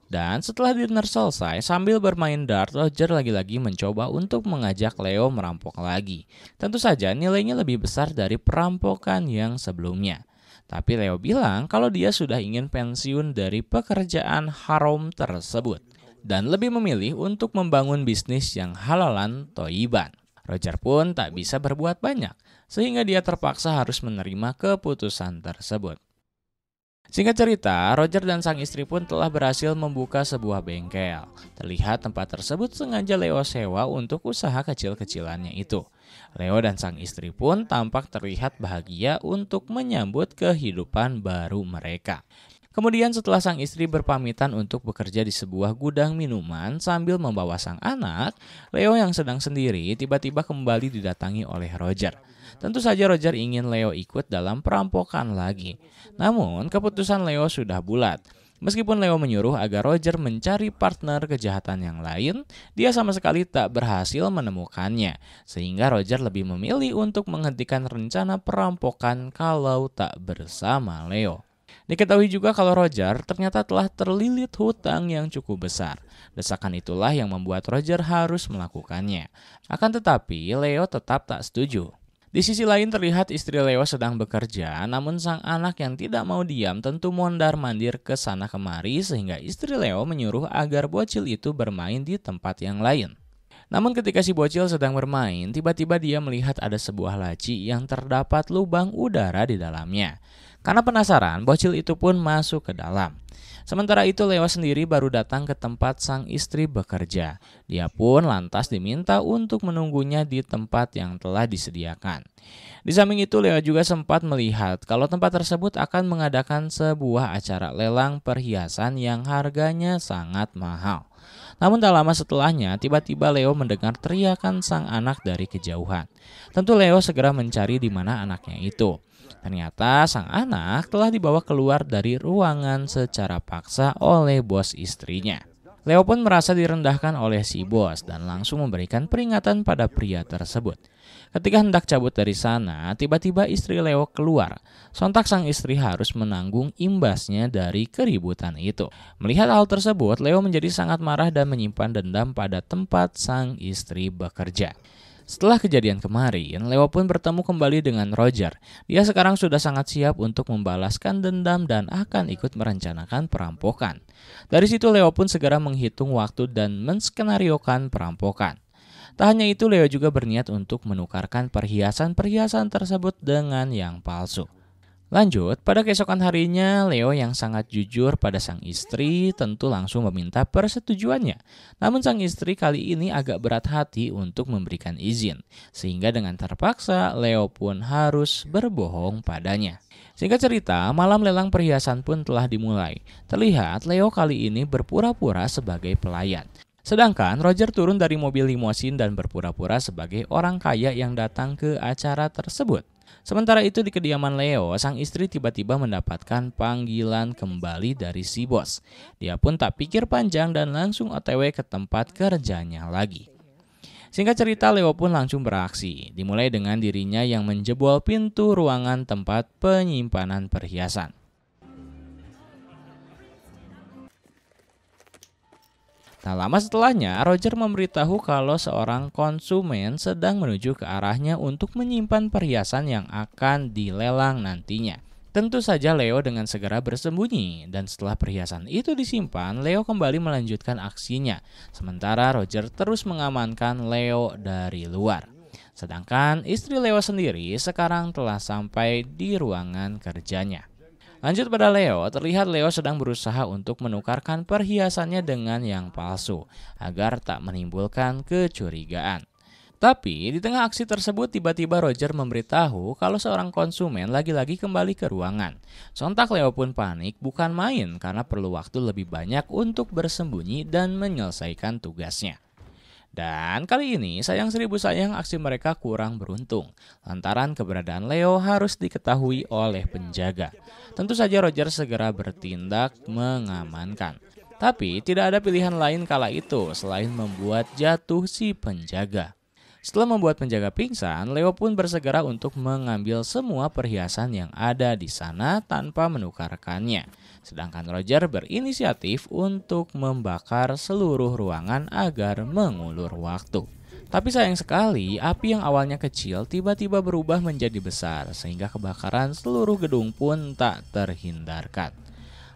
Dan setelah dinner selesai, sambil bermain dart, Roger lagi-lagi mencoba untuk mengajak Leo merampok lagi. Tentu saja nilainya lebih besar dari perampokan yang sebelumnya. Tapi Leo bilang kalau dia sudah ingin pensiun dari pekerjaan haram tersebut dan lebih memilih untuk membangun bisnis yang halalan toiban. Roger pun tak bisa berbuat banyak, sehingga dia terpaksa harus menerima keputusan tersebut. Singkat cerita, Roger dan sang istri pun telah berhasil membuka sebuah bengkel. Terlihat tempat tersebut sengaja Leo sewa untuk usaha kecil-kecilannya itu. Leo dan sang istri pun tampak terlihat bahagia untuk menyambut kehidupan baru mereka. Kemudian setelah sang istri berpamitan untuk bekerja di sebuah gudang minuman sambil membawa sang anak, Leo yang sedang sendiri tiba-tiba kembali didatangi oleh Roger. Tentu saja Roger ingin Leo ikut dalam perampokan lagi. Namun keputusan Leo sudah bulat. Meskipun Leo menyuruh agar Roger mencari partner kejahatan yang lain, dia sama sekali tak berhasil menemukannya, sehingga Roger lebih memilih untuk menghentikan rencana perampokan kalau tak bersama Leo. Diketahui juga kalau Roger ternyata telah terlilit hutang yang cukup besar. Desakan itulah yang membuat Roger harus melakukannya. Akan tetapi, Leo tetap tak setuju. Di sisi lain terlihat istri Leo sedang bekerja, namun sang anak yang tidak mau diam tentu mondar-mandir ke sana kemari sehingga istri Leo menyuruh agar bocil itu bermain di tempat yang lain. Namun ketika si bocil sedang bermain, tiba-tiba dia melihat ada sebuah laci yang terdapat lubang udara di dalamnya. Karena penasaran, bocil itu pun masuk ke dalam. Sementara itu Leo sendiri baru datang ke tempat sang istri bekerja. Dia pun lantas diminta untuk menunggunya di tempat yang telah disediakan. Di samping itu Leo juga sempat melihat kalau tempat tersebut akan mengadakan sebuah acara lelang perhiasan yang harganya sangat mahal. Namun tak lama setelahnya, tiba-tiba Leo mendengar teriakan sang anak dari kejauhan. Tentu Leo segera mencari di mana anaknya itu. Ternyata sang anak telah dibawa keluar dari ruangan secara paksa oleh bos istrinya. Leo pun merasa direndahkan oleh si bos dan langsung memberikan peringatan pada pria tersebut. Ketika hendak cabut dari sana, tiba-tiba istri Leo keluar. Sontak sang istri harus menanggung imbasnya dari keributan itu. Melihat hal tersebut, Leo menjadi sangat marah dan menyimpan dendam pada tempat sang istri bekerja. Setelah kejadian kemarin, Leo pun bertemu kembali dengan Roger. Dia sekarang sudah sangat siap untuk membalaskan dendam dan akan ikut merencanakan perampokan. Dari situ Leo pun segera menghitung waktu dan menskenariokan perampokan. Tak hanya itu, Leo juga berniat untuk menukarkan perhiasan-perhiasan tersebut dengan yang palsu. Lanjut, pada keesokan harinya, Leo yang sangat jujur pada sang istri tentu langsung meminta persetujuannya. Namun sang istri kali ini agak berat hati untuk memberikan izin, sehingga dengan terpaksa Leo pun harus berbohong padanya. Singkat cerita, malam lelang perhiasan pun telah dimulai. Terlihat Leo kali ini berpura-pura sebagai pelayan. Sedangkan Roger turun dari mobil limosin dan berpura-pura sebagai orang kaya yang datang ke acara tersebut. Sementara itu di kediaman Leo, sang istri tiba-tiba mendapatkan panggilan kembali dari si bos. Dia pun tak pikir panjang dan langsung otw ke tempat kerjanya lagi. Singkat cerita, Leo pun langsung beraksi, dimulai dengan dirinya yang menjebol pintu ruangan tempat penyimpanan perhiasan. Tak nah, lama setelahnya, Roger memberitahu kalau seorang konsumen sedang menuju ke arahnya untuk menyimpan perhiasan yang akan dilelang nantinya. Tentu saja Leo dengan segera bersembunyi dan setelah perhiasan itu disimpan, Leo kembali melanjutkan aksinya. Sementara Roger terus mengamankan Leo dari luar. Sedangkan istri Leo sendiri sekarang telah sampai di ruangan kerjanya. Lanjut pada Leo, terlihat Leo sedang berusaha untuk menukarkan perhiasannya dengan yang palsu agar tak menimbulkan kecurigaan. Tapi di tengah aksi tersebut tiba-tiba Roger memberitahu kalau seorang konsumen lagi-lagi kembali ke ruangan. Sontak Leo pun panik bukan main karena perlu waktu lebih banyak untuk bersembunyi dan menyelesaikan tugasnya. Dan kali ini sayang seribu sayang aksi mereka kurang beruntung lantaran keberadaan Leo harus diketahui oleh penjaga. Tentu saja Roger segera bertindak mengamankan. Tapi tidak ada pilihan lain kala itu selain membuat jatuh si penjaga. Setelah membuat penjaga pingsan, Leo pun bersegera untuk mengambil semua perhiasan yang ada di sana tanpa menukarkannya. Sedangkan Roger berinisiatif untuk membakar seluruh ruangan agar mengulur waktu. Tapi sayang sekali, api yang awalnya kecil tiba-tiba berubah menjadi besar sehingga kebakaran seluruh gedung pun tak terhindarkan.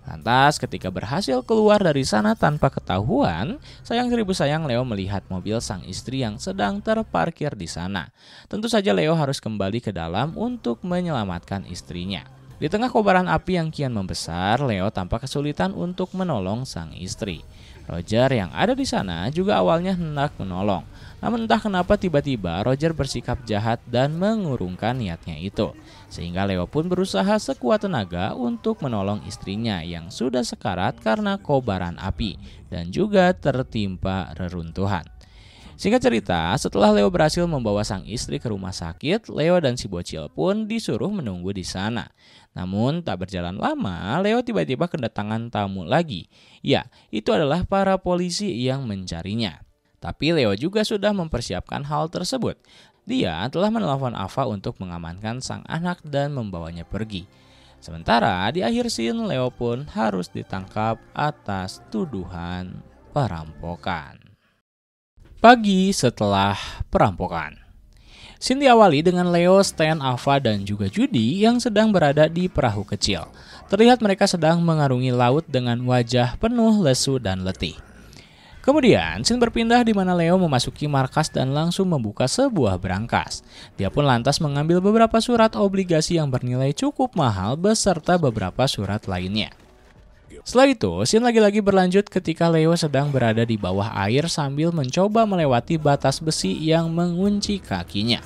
Lantas ketika berhasil keluar dari sana tanpa ketahuan, sayang seribu sayang Leo melihat mobil sang istri yang sedang terparkir di sana. Tentu saja Leo harus kembali ke dalam untuk menyelamatkan istrinya. Di tengah kobaran api yang kian membesar, Leo tampak kesulitan untuk menolong sang istri. Roger yang ada di sana juga awalnya hendak menolong, namun entah kenapa tiba-tiba Roger bersikap jahat dan mengurungkan niatnya itu. Sehingga Leo pun berusaha sekuat tenaga untuk menolong istrinya yang sudah sekarat karena kobaran api dan juga tertimpa reruntuhan. Singkat cerita, setelah Leo berhasil membawa sang istri ke rumah sakit, Leo dan si bocil pun disuruh menunggu di sana. Namun tak berjalan lama, Leo tiba-tiba kedatangan tamu lagi. Ya, itu adalah para polisi yang mencarinya. Tapi Leo juga sudah mempersiapkan hal tersebut. Dia telah menelpon Ava untuk mengamankan sang anak dan membawanya pergi. Sementara di akhir scene Leo pun harus ditangkap atas tuduhan perampokan. Pagi setelah perampokan. Scene diawali dengan Leo, Stan, Ava, dan juga Judy yang sedang berada di perahu kecil. Terlihat mereka sedang mengarungi laut dengan wajah penuh lesu dan letih. Kemudian, Sin berpindah di mana Leo memasuki markas dan langsung membuka sebuah berangkas. Dia pun lantas mengambil beberapa surat obligasi yang bernilai cukup mahal beserta beberapa surat lainnya. Setelah itu, scene lagi-lagi berlanjut ketika Leo sedang berada di bawah air sambil mencoba melewati batas besi yang mengunci kakinya.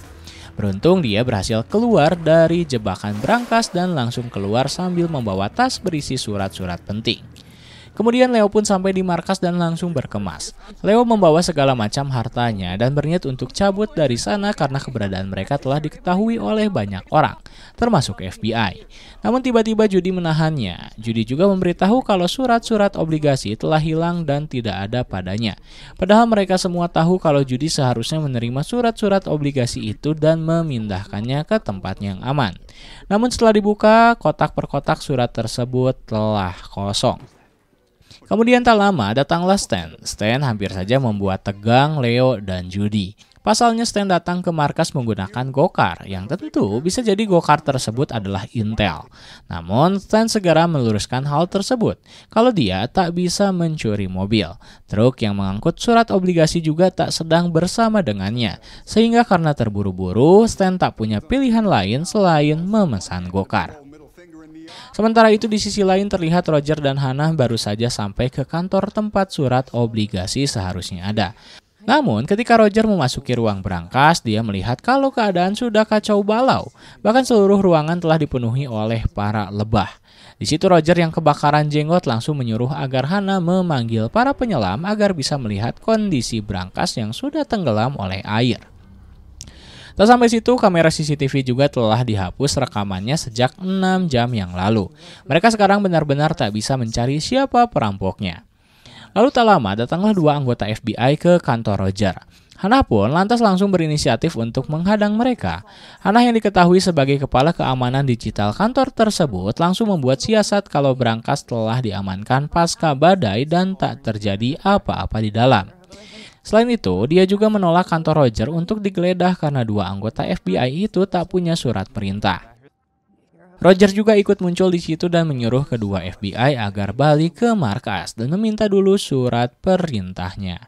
Beruntung dia berhasil keluar dari jebakan berangkas dan langsung keluar sambil membawa tas berisi surat-surat penting. Kemudian Leo pun sampai di markas dan langsung berkemas. Leo membawa segala macam hartanya dan berniat untuk cabut dari sana karena keberadaan mereka telah diketahui oleh banyak orang, termasuk FBI. Namun tiba-tiba Judy menahannya. Judy juga memberitahu kalau surat-surat obligasi telah hilang dan tidak ada padanya. Padahal mereka semua tahu kalau Judy seharusnya menerima surat-surat obligasi itu dan memindahkannya ke tempat yang aman. Namun setelah dibuka, kotak per kotak surat tersebut telah kosong. Kemudian tak lama datanglah Stan. Stan hampir saja membuat tegang Leo dan Judy. Pasalnya Stan datang ke markas menggunakan gokar yang tentu bisa jadi gokar tersebut adalah Intel. Namun Stan segera meluruskan hal tersebut kalau dia tak bisa mencuri mobil. Truk yang mengangkut surat obligasi juga tak sedang bersama dengannya. Sehingga karena terburu-buru Stan tak punya pilihan lain selain memesan gokar. Sementara itu di sisi lain terlihat Roger dan Hannah baru saja sampai ke kantor tempat surat obligasi seharusnya ada. Namun, ketika Roger memasuki ruang berangkas, dia melihat kalau keadaan sudah kacau balau. Bahkan seluruh ruangan telah dipenuhi oleh para lebah. Di situ Roger yang kebakaran jenggot langsung menyuruh agar Hana memanggil para penyelam agar bisa melihat kondisi berangkas yang sudah tenggelam oleh air. Tak sampai situ, kamera CCTV juga telah dihapus rekamannya sejak 6 jam yang lalu. Mereka sekarang benar-benar tak bisa mencari siapa perampoknya. Lalu tak lama datanglah dua anggota FBI ke kantor Roger. Hana pun lantas langsung berinisiatif untuk menghadang mereka. Hana yang diketahui sebagai kepala keamanan digital kantor tersebut langsung membuat siasat kalau berangkas telah diamankan pasca badai dan tak terjadi apa-apa di dalam. Selain itu, dia juga menolak kantor Roger untuk digeledah karena dua anggota FBI itu tak punya surat perintah. Roger juga ikut muncul di situ dan menyuruh kedua FBI agar balik ke markas dan meminta dulu surat perintahnya.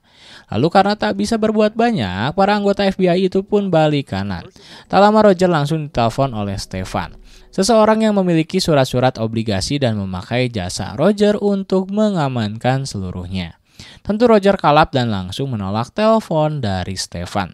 Lalu karena tak bisa berbuat banyak, para anggota FBI itu pun balik kanan. Tak lama Roger langsung ditelepon oleh Stefan, seseorang yang memiliki surat-surat obligasi dan memakai jasa Roger untuk mengamankan seluruhnya. Tentu Roger kalap dan langsung menolak telepon dari Stefan.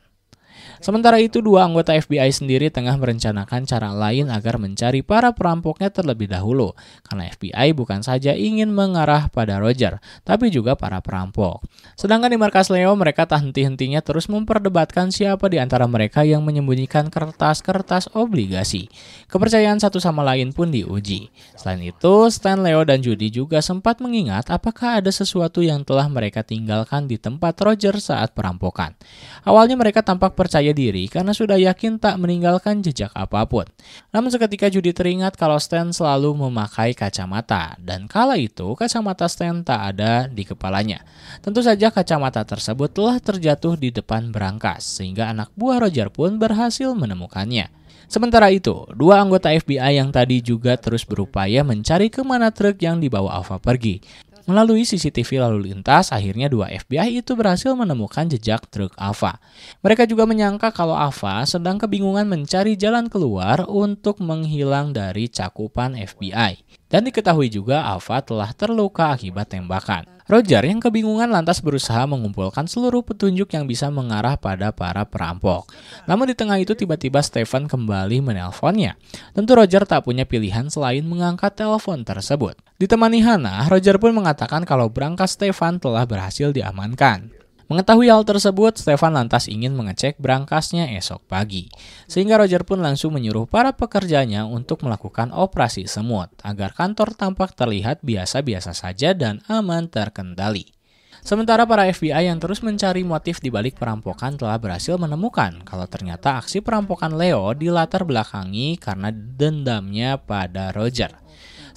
Sementara itu, dua anggota FBI sendiri tengah merencanakan cara lain agar mencari para perampoknya terlebih dahulu, karena FBI bukan saja ingin mengarah pada Roger, tapi juga para perampok. Sedangkan di markas Leo, mereka tak henti-hentinya terus memperdebatkan siapa di antara mereka yang menyembunyikan kertas-kertas obligasi. Kepercayaan satu sama lain pun diuji. Selain itu, Stan, Leo, dan Judy juga sempat mengingat apakah ada sesuatu yang telah mereka tinggalkan di tempat Roger saat perampokan. Awalnya mereka tampak percaya percaya diri karena sudah yakin tak meninggalkan jejak apapun. Namun seketika Judy teringat kalau Stan selalu memakai kacamata, dan kala itu kacamata Stan tak ada di kepalanya. Tentu saja kacamata tersebut telah terjatuh di depan berangkas, sehingga anak buah Roger pun berhasil menemukannya. Sementara itu, dua anggota FBI yang tadi juga terus berupaya mencari kemana truk yang dibawa Alpha pergi. Melalui CCTV lalu lintas, akhirnya dua FBI itu berhasil menemukan jejak truk Ava. Mereka juga menyangka kalau Ava sedang kebingungan mencari jalan keluar untuk menghilang dari cakupan FBI. Dan diketahui juga Ava telah terluka akibat tembakan. Roger yang kebingungan lantas berusaha mengumpulkan seluruh petunjuk yang bisa mengarah pada para perampok. Namun di tengah itu tiba-tiba Stefan kembali menelponnya. Tentu Roger tak punya pilihan selain mengangkat telepon tersebut. Ditemani Hana, Roger pun mengatakan kalau berangkas Stefan telah berhasil diamankan. Mengetahui hal tersebut, Stefan lantas ingin mengecek berangkasnya esok pagi. Sehingga Roger pun langsung menyuruh para pekerjanya untuk melakukan operasi semut agar kantor tampak terlihat biasa-biasa saja dan aman terkendali. Sementara para FBI yang terus mencari motif di balik perampokan telah berhasil menemukan kalau ternyata aksi perampokan Leo dilatar belakangi karena dendamnya pada Roger.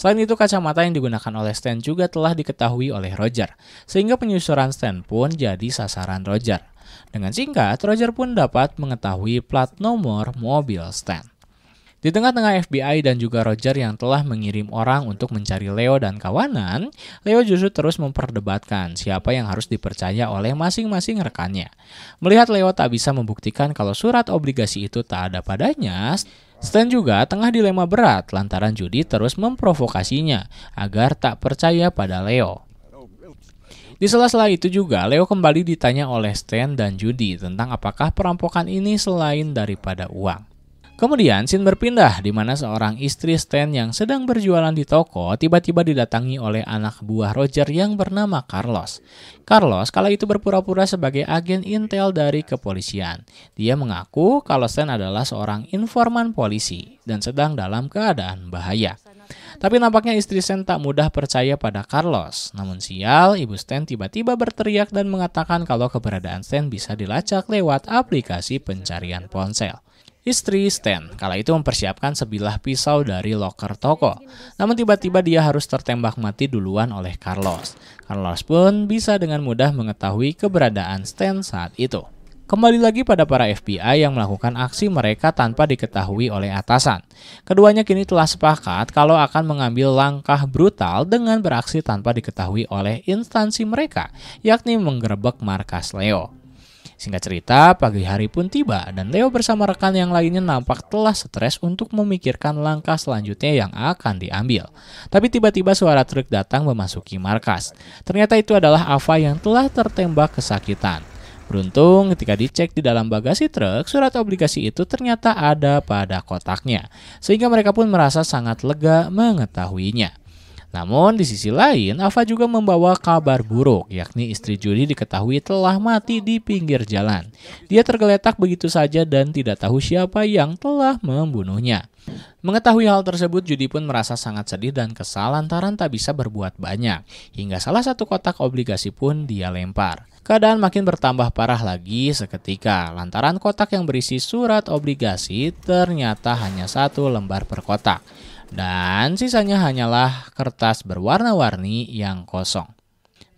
Selain itu, kacamata yang digunakan oleh Stan juga telah diketahui oleh Roger, sehingga penyusuran Stan pun jadi sasaran Roger. Dengan singkat, Roger pun dapat mengetahui plat nomor mobil Stan. Di tengah-tengah FBI dan juga Roger yang telah mengirim orang untuk mencari Leo dan kawanan, Leo justru terus memperdebatkan siapa yang harus dipercaya oleh masing-masing rekannya. Melihat Leo tak bisa membuktikan kalau surat obligasi itu tak ada padanya, Stan juga tengah dilema berat lantaran Judy terus memprovokasinya agar tak percaya pada Leo. Di sela-sela itu juga, Leo kembali ditanya oleh Stan dan Judy tentang apakah perampokan ini selain daripada uang. Kemudian Sin berpindah di mana seorang istri Stan yang sedang berjualan di toko tiba-tiba didatangi oleh anak buah Roger yang bernama Carlos. Carlos kala itu berpura-pura sebagai agen intel dari kepolisian. Dia mengaku kalau Stan adalah seorang informan polisi dan sedang dalam keadaan bahaya. Tapi nampaknya istri Stan tak mudah percaya pada Carlos. Namun sial, ibu Stan tiba-tiba berteriak dan mengatakan kalau keberadaan Stan bisa dilacak lewat aplikasi pencarian ponsel. Istri Stan kala itu mempersiapkan sebilah pisau dari loker toko. Namun tiba-tiba dia harus tertembak mati duluan oleh Carlos. Carlos pun bisa dengan mudah mengetahui keberadaan Stan saat itu. Kembali lagi pada para FBI yang melakukan aksi mereka tanpa diketahui oleh atasan. Keduanya kini telah sepakat kalau akan mengambil langkah brutal dengan beraksi tanpa diketahui oleh instansi mereka, yakni menggerebek markas Leo. Singkat cerita, pagi hari pun tiba dan Leo bersama rekan yang lainnya nampak telah stres untuk memikirkan langkah selanjutnya yang akan diambil. Tapi tiba-tiba suara truk datang memasuki markas. Ternyata itu adalah Ava yang telah tertembak kesakitan. Beruntung ketika dicek di dalam bagasi truk, surat obligasi itu ternyata ada pada kotaknya. Sehingga mereka pun merasa sangat lega mengetahuinya. Namun di sisi lain, Ava juga membawa kabar buruk, yakni istri Judy diketahui telah mati di pinggir jalan. Dia tergeletak begitu saja dan tidak tahu siapa yang telah membunuhnya. Mengetahui hal tersebut, Judy pun merasa sangat sedih dan kesal lantaran tak bisa berbuat banyak. Hingga salah satu kotak obligasi pun dia lempar. Keadaan makin bertambah parah lagi seketika, lantaran kotak yang berisi surat obligasi ternyata hanya satu lembar per kotak dan sisanya hanyalah kertas berwarna-warni yang kosong.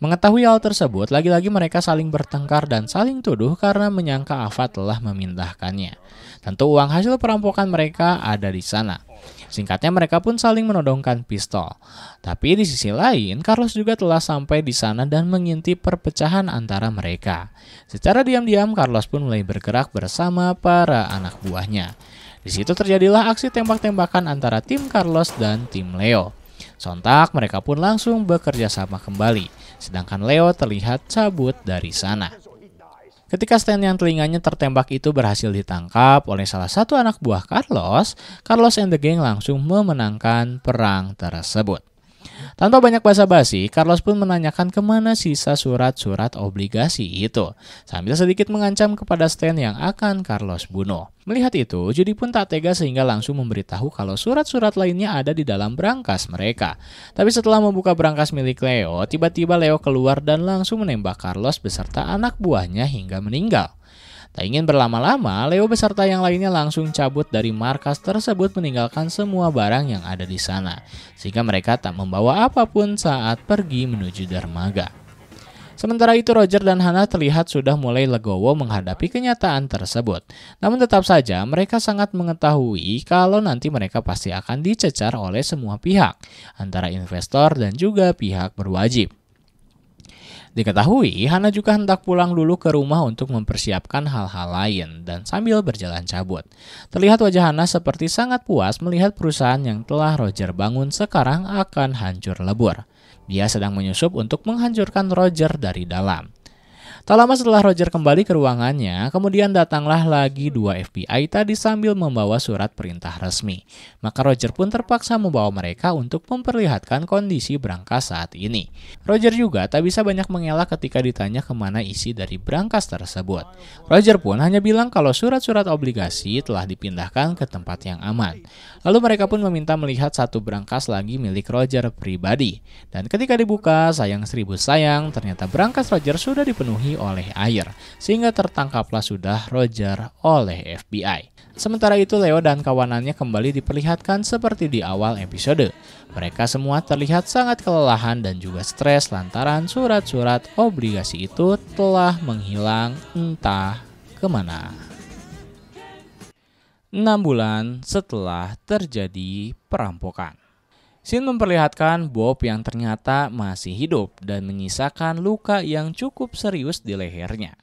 Mengetahui hal tersebut, lagi-lagi mereka saling bertengkar dan saling tuduh karena menyangka Ava telah memindahkannya. Tentu uang hasil perampokan mereka ada di sana. Singkatnya mereka pun saling menodongkan pistol. Tapi di sisi lain, Carlos juga telah sampai di sana dan mengintip perpecahan antara mereka. Secara diam-diam, Carlos pun mulai bergerak bersama para anak buahnya. Di situ terjadilah aksi tembak-tembakan antara tim Carlos dan tim Leo. Sontak mereka pun langsung bekerja sama kembali, sedangkan Leo terlihat cabut dari sana. Ketika Stan yang telinganya tertembak itu berhasil ditangkap oleh salah satu anak buah Carlos, Carlos and the Gang langsung memenangkan perang tersebut. Tanpa banyak basa-basi, Carlos pun menanyakan kemana sisa surat-surat obligasi itu, sambil sedikit mengancam kepada Stan yang akan Carlos bunuh. Melihat itu, Judy pun tak tega sehingga langsung memberitahu kalau surat-surat lainnya ada di dalam brankas mereka. Tapi setelah membuka brankas milik Leo, tiba-tiba Leo keluar dan langsung menembak Carlos beserta anak buahnya hingga meninggal. Tak ingin berlama-lama, Leo beserta yang lainnya langsung cabut dari markas tersebut meninggalkan semua barang yang ada di sana, sehingga mereka tak membawa apapun saat pergi menuju dermaga. Sementara itu Roger dan Hana terlihat sudah mulai legowo menghadapi kenyataan tersebut. Namun tetap saja mereka sangat mengetahui kalau nanti mereka pasti akan dicecar oleh semua pihak, antara investor dan juga pihak berwajib. Diketahui, Hana juga hendak pulang dulu ke rumah untuk mempersiapkan hal-hal lain dan sambil berjalan cabut. Terlihat wajah Hana seperti sangat puas melihat perusahaan yang telah Roger bangun sekarang akan hancur lebur. Dia sedang menyusup untuk menghancurkan Roger dari dalam. Tak lama setelah Roger kembali ke ruangannya, kemudian datanglah lagi dua FBI tadi sambil membawa surat perintah resmi. Maka Roger pun terpaksa membawa mereka untuk memperlihatkan kondisi brankas saat ini. Roger juga tak bisa banyak mengelak ketika ditanya kemana isi dari brankas tersebut. Roger pun hanya bilang kalau surat-surat obligasi telah dipindahkan ke tempat yang aman. Lalu mereka pun meminta melihat satu berangkas lagi milik Roger pribadi. Dan ketika dibuka, sayang seribu sayang, ternyata berangkas Roger sudah dipenuhi oleh air. Sehingga tertangkaplah sudah Roger oleh FBI. Sementara itu Leo dan kawanannya kembali diperlihatkan seperti di awal episode. Mereka semua terlihat sangat kelelahan dan juga stres lantaran surat-surat obligasi itu telah menghilang entah kemana enam bulan setelah terjadi perampokan. Sin memperlihatkan Bob yang ternyata masih hidup dan menyisakan luka yang cukup serius di lehernya.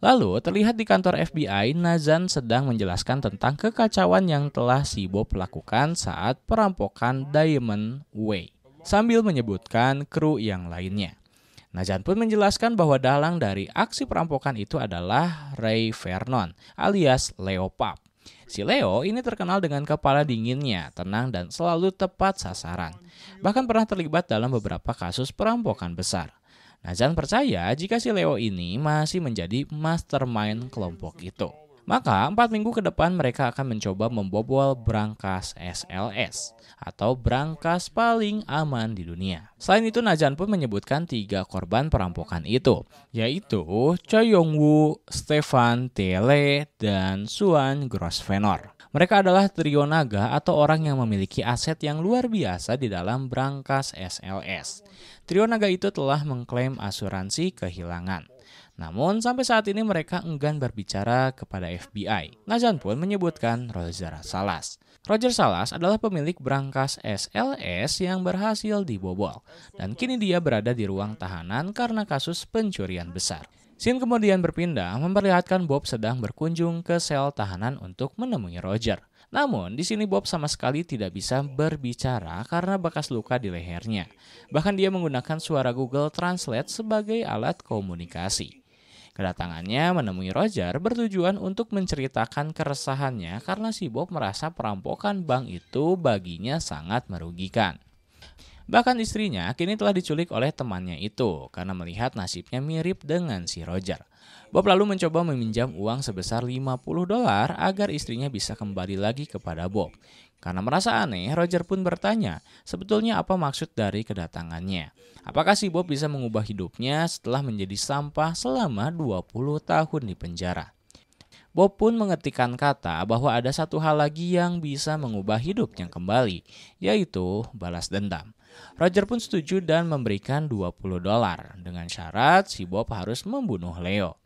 Lalu terlihat di kantor FBI Nazan sedang menjelaskan tentang kekacauan yang telah si Bob lakukan saat perampokan Diamond Way sambil menyebutkan kru yang lainnya. Nazan pun menjelaskan bahwa dalang dari aksi perampokan itu adalah Ray Vernon alias Leopard. Si Leo ini terkenal dengan kepala dinginnya, tenang dan selalu tepat sasaran. Bahkan pernah terlibat dalam beberapa kasus perampokan besar. Nazan percaya jika si Leo ini masih menjadi mastermind kelompok itu. Maka, empat minggu ke depan mereka akan mencoba membobol brankas SLS atau brankas paling aman di dunia. Selain itu, Najan pun menyebutkan tiga korban perampokan itu, yaitu Choi Yong-woo, Stefan Tele, dan Suan Grosvenor. Mereka adalah trio naga atau orang yang memiliki aset yang luar biasa di dalam brankas SLS. Trio naga itu telah mengklaim asuransi kehilangan. Namun, sampai saat ini mereka enggan berbicara kepada FBI. Nazan pun menyebutkan Roger Salas. Roger Salas adalah pemilik brankas SLS yang berhasil dibobol, dan kini dia berada di ruang tahanan karena kasus pencurian besar. Sin kemudian berpindah memperlihatkan Bob sedang berkunjung ke sel tahanan untuk menemui Roger. Namun, di sini Bob sama sekali tidak bisa berbicara karena bekas luka di lehernya. Bahkan dia menggunakan suara Google Translate sebagai alat komunikasi. Kedatangannya menemui Roger bertujuan untuk menceritakan keresahannya karena si Bob merasa perampokan bank itu baginya sangat merugikan. Bahkan istrinya kini telah diculik oleh temannya itu karena melihat nasibnya mirip dengan si Roger. Bob lalu mencoba meminjam uang sebesar 50 dolar agar istrinya bisa kembali lagi kepada Bob. Karena merasa aneh, Roger pun bertanya, sebetulnya apa maksud dari kedatangannya? Apakah si Bob bisa mengubah hidupnya setelah menjadi sampah selama 20 tahun di penjara? Bob pun mengetikkan kata bahwa ada satu hal lagi yang bisa mengubah hidupnya kembali, yaitu balas dendam. Roger pun setuju dan memberikan 20 dolar dengan syarat si Bob harus membunuh Leo.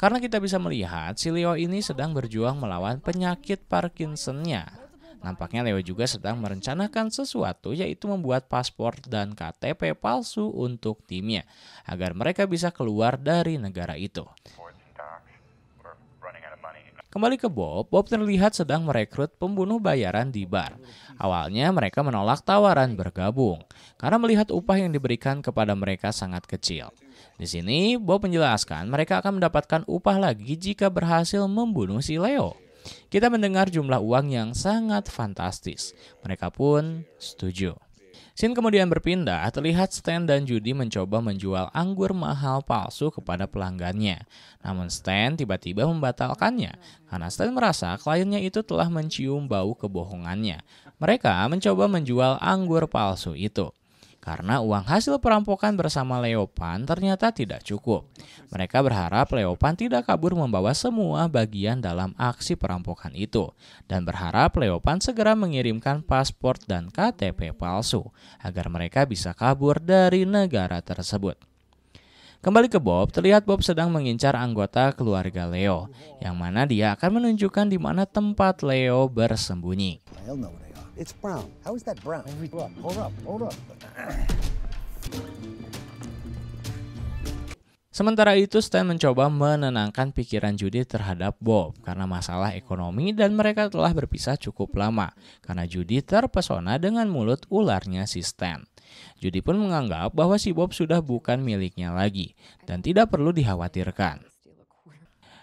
Karena kita bisa melihat si Leo ini sedang berjuang melawan penyakit Parkinson-nya Nampaknya Leo juga sedang merencanakan sesuatu yaitu membuat paspor dan KTP palsu untuk timnya agar mereka bisa keluar dari negara itu. Kembali ke Bob, Bob terlihat sedang merekrut pembunuh bayaran di bar. Awalnya mereka menolak tawaran bergabung karena melihat upah yang diberikan kepada mereka sangat kecil. Di sini, Bob menjelaskan mereka akan mendapatkan upah lagi jika berhasil membunuh si Leo. Kita mendengar jumlah uang yang sangat fantastis. Mereka pun setuju. Sin kemudian berpindah, terlihat Stan dan Judy mencoba menjual anggur mahal palsu kepada pelanggannya. Namun Stan tiba-tiba membatalkannya, karena Stan merasa kliennya itu telah mencium bau kebohongannya. Mereka mencoba menjual anggur palsu itu karena uang hasil perampokan bersama Leopan ternyata tidak cukup. Mereka berharap Leopan tidak kabur membawa semua bagian dalam aksi perampokan itu dan berharap Leopan segera mengirimkan paspor dan KTP palsu agar mereka bisa kabur dari negara tersebut. Kembali ke Bob, terlihat Bob sedang mengincar anggota keluarga Leo, yang mana dia akan menunjukkan di mana tempat Leo bersembunyi. It's brown. How is that brown? Hold up, hold up, hold up. Sementara itu, Stan mencoba menenangkan pikiran Judy terhadap Bob karena masalah ekonomi dan mereka telah berpisah cukup lama karena Judy terpesona dengan mulut ularnya si Stan. Judy pun menganggap bahwa si Bob sudah bukan miliknya lagi dan tidak perlu dikhawatirkan.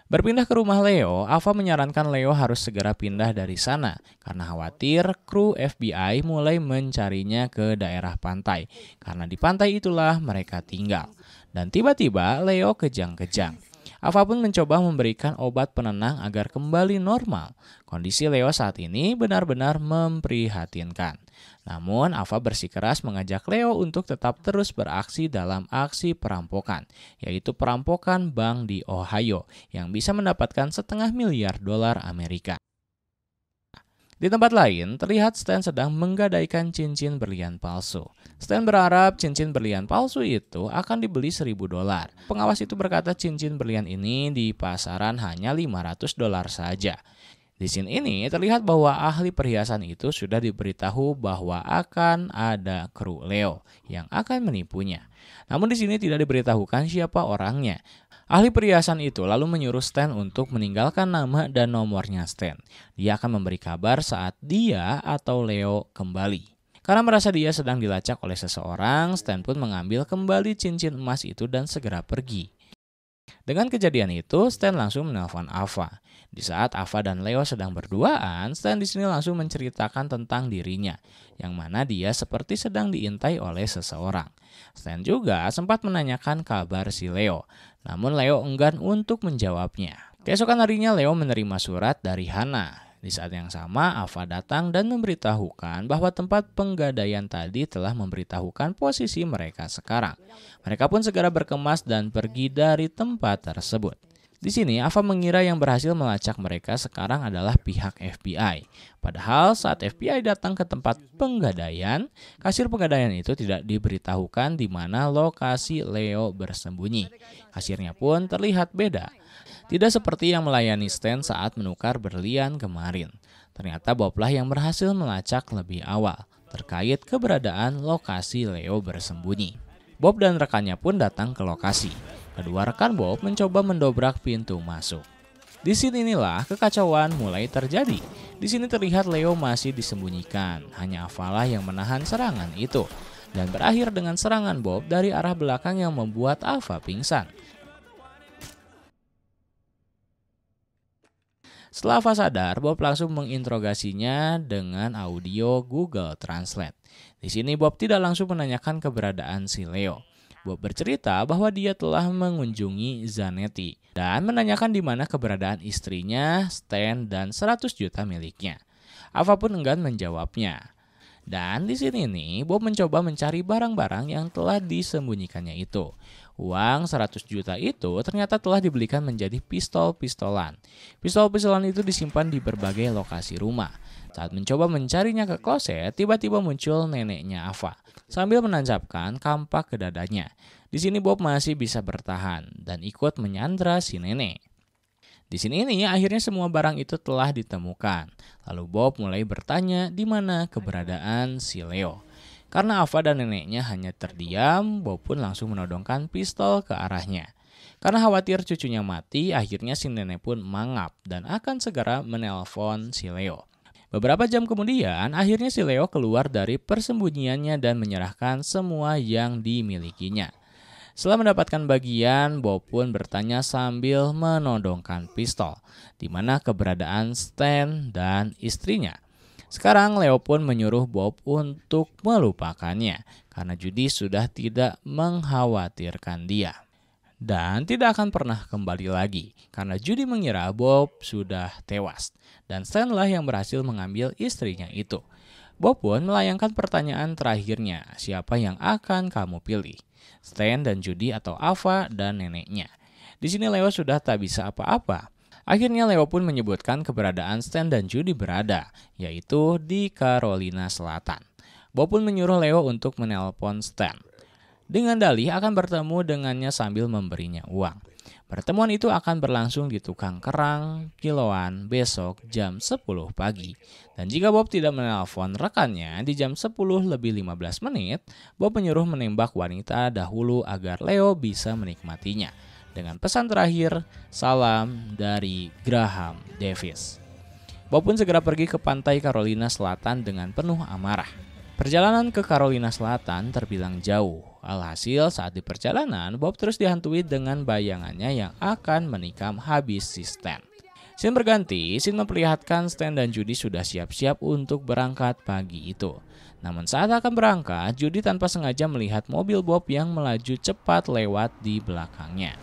Berpindah ke rumah Leo, Ava menyarankan Leo harus segera pindah dari sana karena khawatir kru FBI mulai mencarinya ke daerah pantai karena di pantai itulah mereka tinggal. Dan tiba-tiba Leo kejang-kejang. Ava pun mencoba memberikan obat penenang agar kembali normal. Kondisi Leo saat ini benar-benar memprihatinkan. Namun, Ava bersikeras mengajak Leo untuk tetap terus beraksi dalam aksi perampokan, yaitu perampokan bank di Ohio yang bisa mendapatkan setengah miliar dolar Amerika. Di tempat lain, terlihat Stan sedang menggadaikan cincin berlian palsu. Stan berharap cincin berlian palsu itu akan dibeli seribu dolar. Pengawas itu berkata cincin berlian ini di pasaran hanya 500 dolar saja. Di scene ini terlihat bahwa ahli perhiasan itu sudah diberitahu bahwa akan ada kru Leo yang akan menipunya. Namun di sini tidak diberitahukan siapa orangnya. Ahli perhiasan itu lalu menyuruh Stan untuk meninggalkan nama dan nomornya Stan. Dia akan memberi kabar saat dia atau Leo kembali. Karena merasa dia sedang dilacak oleh seseorang, Stan pun mengambil kembali cincin emas itu dan segera pergi. Dengan kejadian itu, Stan langsung menelpon Ava. Di saat Ava dan Leo sedang berduaan, Stan di sini langsung menceritakan tentang dirinya, yang mana dia seperti sedang diintai oleh seseorang. Stan juga sempat menanyakan kabar si Leo, namun Leo enggan untuk menjawabnya. Keesokan harinya Leo menerima surat dari Hana. Di saat yang sama, Ava datang dan memberitahukan bahwa tempat penggadaian tadi telah memberitahukan posisi mereka sekarang. Mereka pun segera berkemas dan pergi dari tempat tersebut. Di sini, Ava mengira yang berhasil melacak mereka sekarang adalah pihak FBI. Padahal saat FBI datang ke tempat penggadaian, kasir penggadaian itu tidak diberitahukan di mana lokasi Leo bersembunyi. Kasirnya pun terlihat beda. Tidak seperti yang melayani Stan saat menukar berlian kemarin. Ternyata Boblah yang berhasil melacak lebih awal terkait keberadaan lokasi Leo bersembunyi. Bob dan rekannya pun datang ke lokasi kedua rekan Bob mencoba mendobrak pintu masuk. Di sini inilah kekacauan mulai terjadi. Di sini terlihat Leo masih disembunyikan, hanya Avala yang menahan serangan itu. Dan berakhir dengan serangan Bob dari arah belakang yang membuat Ava pingsan. Setelah Ava sadar, Bob langsung menginterogasinya dengan audio Google Translate. Di sini Bob tidak langsung menanyakan keberadaan si Leo. Bob bercerita bahwa dia telah mengunjungi Zanetti dan menanyakan di mana keberadaan istrinya, Stan, dan 100 juta miliknya. pun enggan menjawabnya. Dan di sini nih, Bob mencoba mencari barang-barang yang telah disembunyikannya itu. Uang 100 juta itu ternyata telah dibelikan menjadi pistol-pistolan. Pistol-pistolan itu disimpan di berbagai lokasi rumah. Saat mencoba mencarinya ke kloset, tiba-tiba muncul neneknya Ava sambil menancapkan kampak ke dadanya. Di sini Bob masih bisa bertahan dan ikut menyandra si nenek. Di sini ini akhirnya semua barang itu telah ditemukan. Lalu Bob mulai bertanya di mana keberadaan si Leo. Karena Ava dan neneknya hanya terdiam, Bob pun langsung menodongkan pistol ke arahnya. Karena khawatir cucunya mati, akhirnya si nenek pun mangap dan akan segera menelpon si Leo. Beberapa jam kemudian, akhirnya si Leo keluar dari persembunyiannya dan menyerahkan semua yang dimilikinya. Setelah mendapatkan bagian, Bob pun bertanya sambil menodongkan pistol, di mana keberadaan Stan dan istrinya. Sekarang Leo pun menyuruh Bob untuk melupakannya, karena Judy sudah tidak mengkhawatirkan dia dan tidak akan pernah kembali lagi karena Judy mengira Bob sudah tewas dan Stan lah yang berhasil mengambil istrinya itu. Bob pun melayangkan pertanyaan terakhirnya, siapa yang akan kamu pilih? Stan dan Judy atau Ava dan neneknya. Di sini Leo sudah tak bisa apa-apa. Akhirnya Leo pun menyebutkan keberadaan Stan dan Judy berada, yaitu di Carolina Selatan. Bob pun menyuruh Leo untuk menelpon Stan. Dengan dalih akan bertemu dengannya sambil memberinya uang. Pertemuan itu akan berlangsung di tukang kerang kiloan besok jam 10 pagi. Dan jika Bob tidak menelpon rekannya di jam 10 lebih 15 menit, Bob menyuruh menembak wanita dahulu agar Leo bisa menikmatinya. Dengan pesan terakhir, salam dari Graham Davis. Bob pun segera pergi ke pantai Carolina Selatan dengan penuh amarah. Perjalanan ke Carolina Selatan terbilang jauh. Alhasil saat di perjalanan, Bob terus dihantui dengan bayangannya yang akan menikam habis si Stan. Sin berganti, Sin memperlihatkan Stan dan Judy sudah siap-siap untuk berangkat pagi itu. Namun saat akan berangkat, Judy tanpa sengaja melihat mobil Bob yang melaju cepat lewat di belakangnya.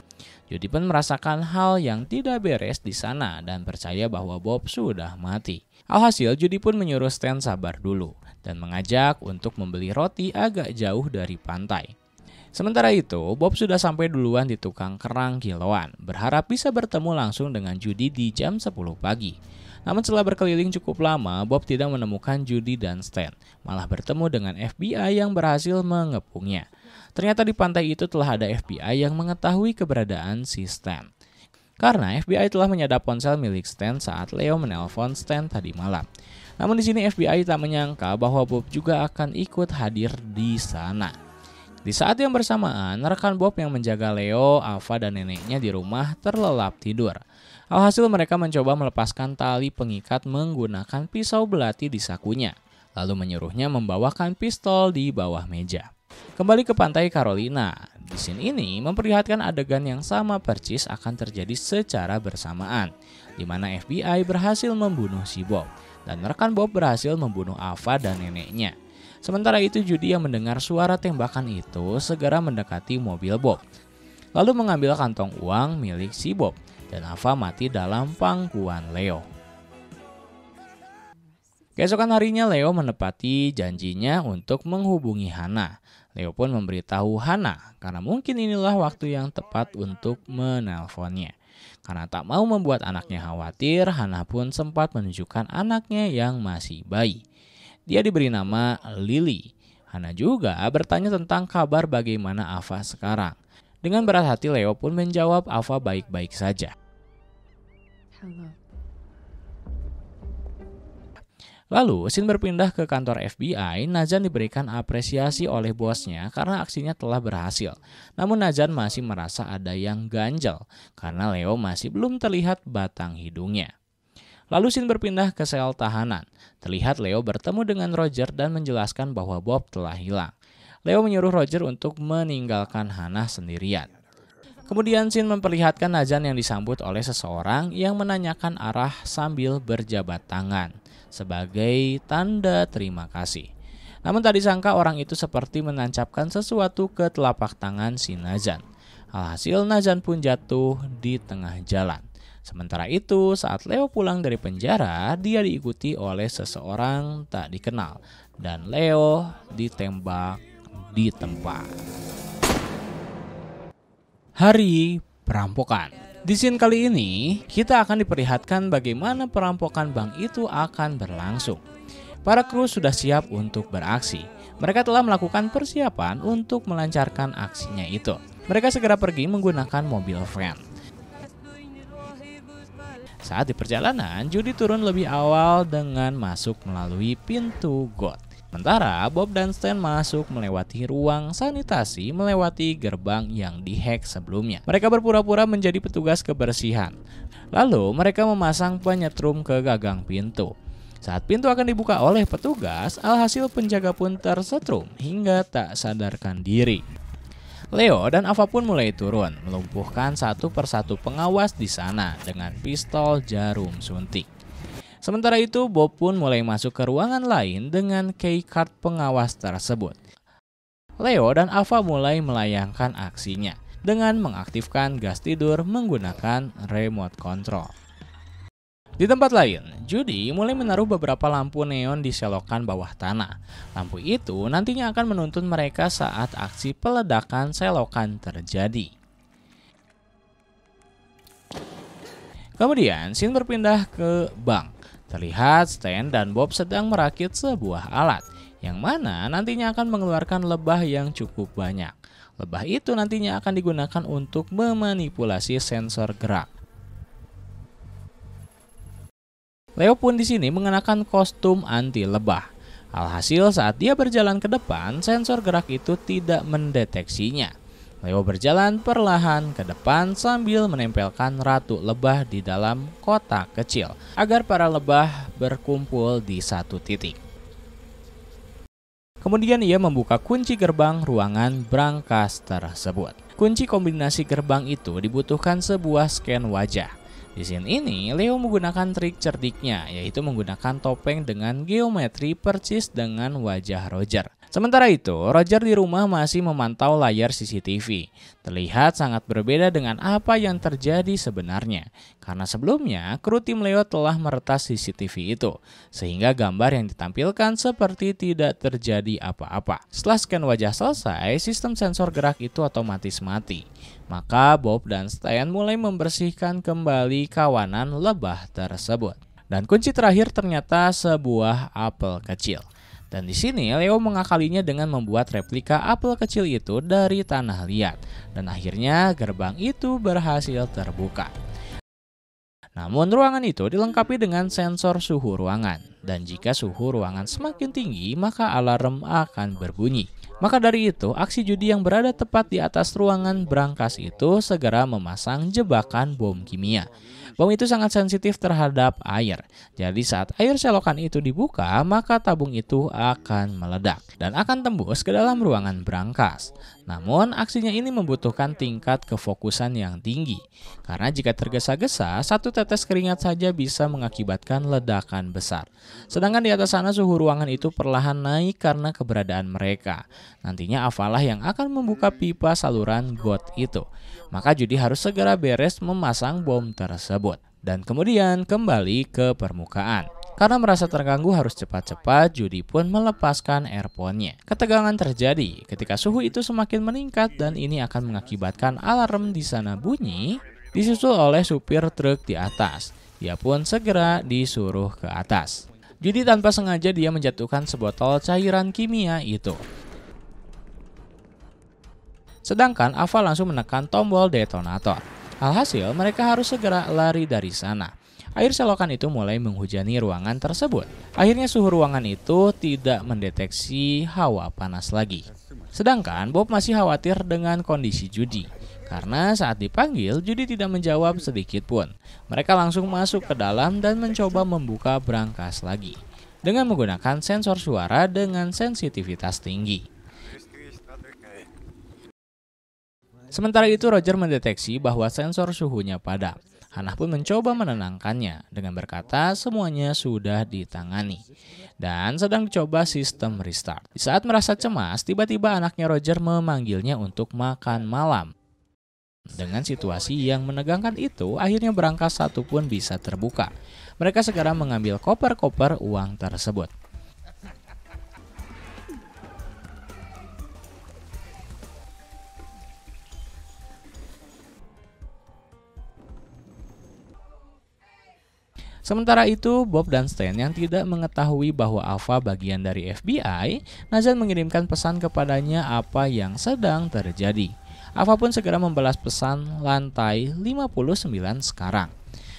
Judy pun merasakan hal yang tidak beres di sana dan percaya bahwa Bob sudah mati. Alhasil, Judy pun menyuruh Stan sabar dulu dan mengajak untuk membeli roti agak jauh dari pantai. Sementara itu, Bob sudah sampai duluan di tukang kerang kiloan, berharap bisa bertemu langsung dengan Judy di jam 10 pagi. Namun setelah berkeliling cukup lama, Bob tidak menemukan Judy dan Stan, malah bertemu dengan FBI yang berhasil mengepungnya. Ternyata di pantai itu telah ada FBI yang mengetahui keberadaan si Stan. Karena FBI telah menyadap ponsel milik Stan saat Leo menelpon Stan tadi malam. Namun di sini FBI tak menyangka bahwa Bob juga akan ikut hadir di sana. Di saat yang bersamaan, rekan Bob yang menjaga Leo, Ava, dan neneknya di rumah terlelap tidur. Alhasil mereka mencoba melepaskan tali pengikat menggunakan pisau belati di sakunya, lalu menyuruhnya membawakan pistol di bawah meja. Kembali ke pantai Carolina. Di scene ini memperlihatkan adegan yang sama percis akan terjadi secara bersamaan, di mana FBI berhasil membunuh si Bob dan rekan Bob berhasil membunuh Ava dan neneknya. Sementara itu Judy yang mendengar suara tembakan itu segera mendekati mobil Bob, lalu mengambil kantong uang milik si Bob dan Ava mati dalam pangkuan Leo. Keesokan harinya Leo menepati janjinya untuk menghubungi Hana. Leo pun memberitahu Hana karena mungkin inilah waktu yang tepat untuk menelponnya. Karena tak mau membuat anaknya khawatir, Hana pun sempat menunjukkan anaknya yang masih bayi. Dia diberi nama Lily. Hana juga bertanya tentang kabar bagaimana Ava sekarang. Dengan berat hati Leo pun menjawab Ava baik-baik saja. Hello. Lalu, Sin berpindah ke kantor FBI, Najan diberikan apresiasi oleh bosnya karena aksinya telah berhasil. Namun Najan masih merasa ada yang ganjel karena Leo masih belum terlihat batang hidungnya. Lalu Sin berpindah ke sel tahanan. Terlihat Leo bertemu dengan Roger dan menjelaskan bahwa Bob telah hilang. Leo menyuruh Roger untuk meninggalkan Hannah sendirian. Kemudian Sin memperlihatkan Najan yang disambut oleh seseorang yang menanyakan arah sambil berjabat tangan sebagai tanda terima kasih. Namun tak disangka orang itu seperti menancapkan sesuatu ke telapak tangan si Najan. Alhasil Najan pun jatuh di tengah jalan. Sementara itu, saat Leo pulang dari penjara, dia diikuti oleh seseorang tak dikenal dan Leo ditembak di tempat. Hari perampokan. Di scene kali ini, kita akan diperlihatkan bagaimana perampokan bank itu akan berlangsung. Para kru sudah siap untuk beraksi. Mereka telah melakukan persiapan untuk melancarkan aksinya itu. Mereka segera pergi menggunakan mobil van. Saat di perjalanan, Judy turun lebih awal dengan masuk melalui pintu got. Sementara Bob dan Stan masuk melewati ruang sanitasi melewati gerbang yang dihack sebelumnya. Mereka berpura-pura menjadi petugas kebersihan. Lalu mereka memasang penyetrum ke gagang pintu. Saat pintu akan dibuka oleh petugas, alhasil penjaga pun tersetrum hingga tak sadarkan diri. Leo dan Ava pun mulai turun, melumpuhkan satu persatu pengawas di sana dengan pistol jarum suntik. Sementara itu, Bob pun mulai masuk ke ruangan lain dengan keycard pengawas tersebut. Leo dan Ava mulai melayangkan aksinya dengan mengaktifkan gas tidur menggunakan remote control. Di tempat lain, Judy mulai menaruh beberapa lampu neon di selokan bawah tanah. Lampu itu nantinya akan menuntun mereka saat aksi peledakan selokan terjadi. Kemudian, scene berpindah ke bank Terlihat Stan dan Bob sedang merakit sebuah alat yang mana nantinya akan mengeluarkan lebah yang cukup banyak. Lebah itu nantinya akan digunakan untuk memanipulasi sensor gerak. Leo pun di sini mengenakan kostum anti lebah. Alhasil saat dia berjalan ke depan, sensor gerak itu tidak mendeteksinya. Leo berjalan perlahan ke depan sambil menempelkan ratu lebah di dalam kotak kecil agar para lebah berkumpul di satu titik. Kemudian ia membuka kunci gerbang ruangan brankas tersebut. Kunci kombinasi gerbang itu dibutuhkan sebuah scan wajah. Di scene ini, Leo menggunakan trik cerdiknya, yaitu menggunakan topeng dengan geometri persis dengan wajah Roger. Sementara itu, Roger di rumah masih memantau layar CCTV. Terlihat sangat berbeda dengan apa yang terjadi sebenarnya. Karena sebelumnya, kru tim Leo telah meretas CCTV itu. Sehingga gambar yang ditampilkan seperti tidak terjadi apa-apa. Setelah scan wajah selesai, sistem sensor gerak itu otomatis mati. Maka Bob dan Stan mulai membersihkan kembali kawanan lebah tersebut. Dan kunci terakhir ternyata sebuah apel kecil. Dan di sini Leo mengakalinya dengan membuat replika apel kecil itu dari tanah liat dan akhirnya gerbang itu berhasil terbuka. Namun ruangan itu dilengkapi dengan sensor suhu ruangan dan jika suhu ruangan semakin tinggi maka alarm akan berbunyi. Maka dari itu, aksi judi yang berada tepat di atas ruangan berangkas itu segera memasang jebakan bom kimia. Bom itu sangat sensitif terhadap air. Jadi saat air selokan itu dibuka, maka tabung itu akan meledak dan akan tembus ke dalam ruangan berangkas. Namun aksinya ini membutuhkan tingkat kefokusan yang tinggi. Karena jika tergesa-gesa, satu tetes keringat saja bisa mengakibatkan ledakan besar. Sedangkan di atas sana suhu ruangan itu perlahan naik karena keberadaan mereka. Nantinya Avalah yang akan membuka pipa saluran got itu. Maka Judi harus segera beres memasang bom tersebut dan kemudian kembali ke permukaan. Karena merasa terganggu harus cepat-cepat, Judy pun melepaskan earphone-nya. Ketegangan terjadi ketika suhu itu semakin meningkat dan ini akan mengakibatkan alarm di sana bunyi, disusul oleh supir truk di atas. Dia pun segera disuruh ke atas. Judy tanpa sengaja dia menjatuhkan sebotol cairan kimia itu. Sedangkan Ava langsung menekan tombol detonator. Alhasil, mereka harus segera lari dari sana. Air selokan itu mulai menghujani ruangan tersebut. Akhirnya suhu ruangan itu tidak mendeteksi hawa panas lagi. Sedangkan Bob masih khawatir dengan kondisi Judy. Karena saat dipanggil, Judy tidak menjawab sedikit pun. Mereka langsung masuk ke dalam dan mencoba membuka brankas lagi dengan menggunakan sensor suara dengan sensitivitas tinggi. Sementara itu Roger mendeteksi bahwa sensor suhunya padam. Hana pun mencoba menenangkannya dengan berkata semuanya sudah ditangani dan sedang dicoba sistem restart. Di saat merasa cemas, tiba-tiba anaknya Roger memanggilnya untuk makan malam. Dengan situasi yang menegangkan itu, akhirnya berangkas satu pun bisa terbuka. Mereka segera mengambil koper-koper uang tersebut. Sementara itu, Bob dan Stan yang tidak mengetahui bahwa Alpha bagian dari FBI, Nazan mengirimkan pesan kepadanya apa yang sedang terjadi. Alpha pun segera membalas pesan lantai 59 sekarang.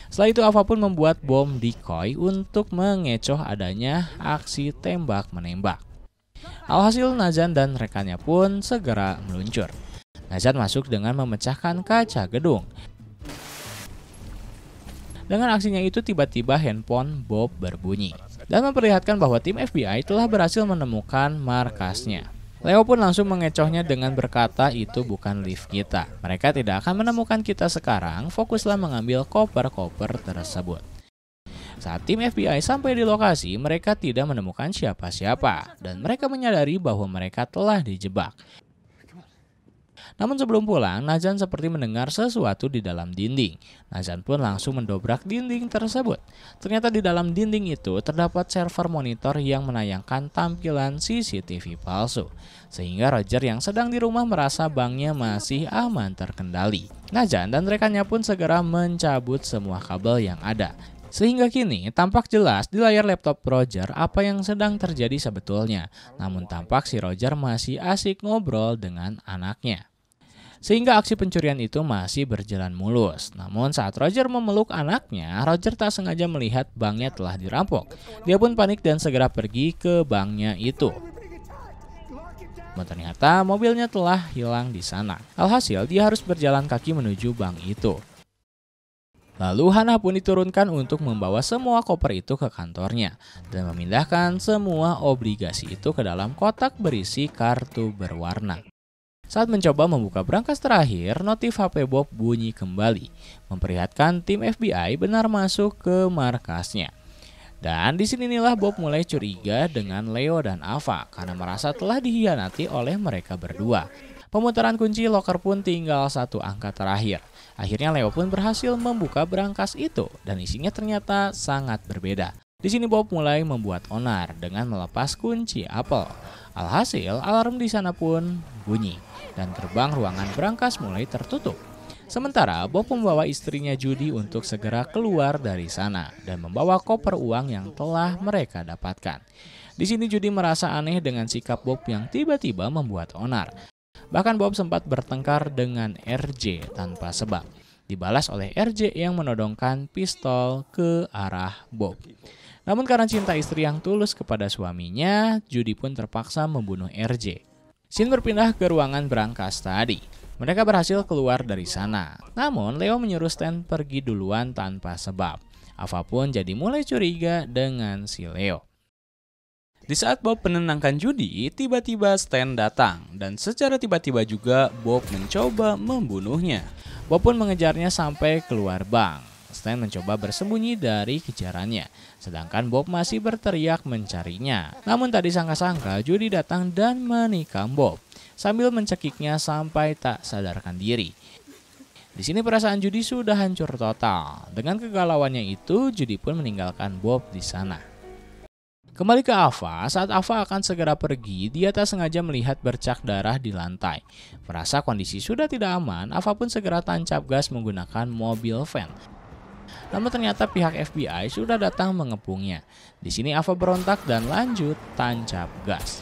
Setelah itu Alpha pun membuat bom decoy untuk mengecoh adanya aksi tembak-menembak. Alhasil Nazan dan rekannya pun segera meluncur. Nazan masuk dengan memecahkan kaca gedung. Dengan aksinya itu tiba-tiba handphone Bob berbunyi dan memperlihatkan bahwa tim FBI telah berhasil menemukan markasnya. Leo pun langsung mengecohnya dengan berkata itu bukan lift kita. Mereka tidak akan menemukan kita sekarang, fokuslah mengambil koper-koper tersebut. Saat tim FBI sampai di lokasi, mereka tidak menemukan siapa-siapa, dan mereka menyadari bahwa mereka telah dijebak. Namun sebelum pulang, Najan seperti mendengar sesuatu di dalam dinding. Najan pun langsung mendobrak dinding tersebut. Ternyata di dalam dinding itu terdapat server monitor yang menayangkan tampilan CCTV palsu. Sehingga Roger yang sedang di rumah merasa banknya masih aman terkendali. Najan dan rekannya pun segera mencabut semua kabel yang ada. Sehingga kini tampak jelas di layar laptop Roger apa yang sedang terjadi sebetulnya. Namun tampak si Roger masih asik ngobrol dengan anaknya. Sehingga aksi pencurian itu masih berjalan mulus. Namun saat Roger memeluk anaknya, Roger tak sengaja melihat banknya telah dirampok. Dia pun panik dan segera pergi ke banknya itu. ternyata mobilnya telah hilang di sana. Alhasil dia harus berjalan kaki menuju bank itu. Lalu Hana pun diturunkan untuk membawa semua koper itu ke kantornya dan memindahkan semua obligasi itu ke dalam kotak berisi kartu berwarna. Saat mencoba membuka brankas terakhir, notif HP Bob bunyi kembali, memperlihatkan tim FBI benar masuk ke markasnya. Dan di sinilah Bob mulai curiga dengan Leo dan Ava karena merasa telah dihianati oleh mereka berdua. Pemutaran kunci loker pun tinggal satu angka terakhir. Akhirnya Leo pun berhasil membuka brankas itu dan isinya ternyata sangat berbeda. Di sini Bob mulai membuat onar dengan melepas kunci Apple. Alhasil alarm di sana pun bunyi dan gerbang ruangan berangkas mulai tertutup. Sementara Bob membawa istrinya Judy untuk segera keluar dari sana dan membawa koper uang yang telah mereka dapatkan. Di sini Judy merasa aneh dengan sikap Bob yang tiba-tiba membuat onar. Bahkan Bob sempat bertengkar dengan RJ tanpa sebab. Dibalas oleh RJ yang menodongkan pistol ke arah Bob. Namun karena cinta istri yang tulus kepada suaminya, Judy pun terpaksa membunuh RJ. Shin berpindah ke ruangan berangkas tadi. Mereka berhasil keluar dari sana. Namun, Leo menyuruh Stan pergi duluan tanpa sebab. Ava pun jadi mulai curiga dengan si Leo. Di saat Bob menenangkan Judy, tiba-tiba Stan datang dan secara tiba-tiba juga Bob mencoba membunuhnya. Bob pun mengejarnya sampai keluar bank. Stan mencoba bersembunyi dari kejarannya, sedangkan Bob masih berteriak mencarinya. Namun tak disangka-sangka, Judy datang dan menikam Bob, sambil mencekiknya sampai tak sadarkan diri. Di sini perasaan Judy sudah hancur total. Dengan kegalauannya itu, Judy pun meninggalkan Bob di sana. Kembali ke Ava, saat Ava akan segera pergi, dia tak sengaja melihat bercak darah di lantai. Merasa kondisi sudah tidak aman, Ava pun segera tancap gas menggunakan mobil van namun ternyata pihak FBI sudah datang mengepungnya. Di sini Ava berontak dan lanjut tancap gas.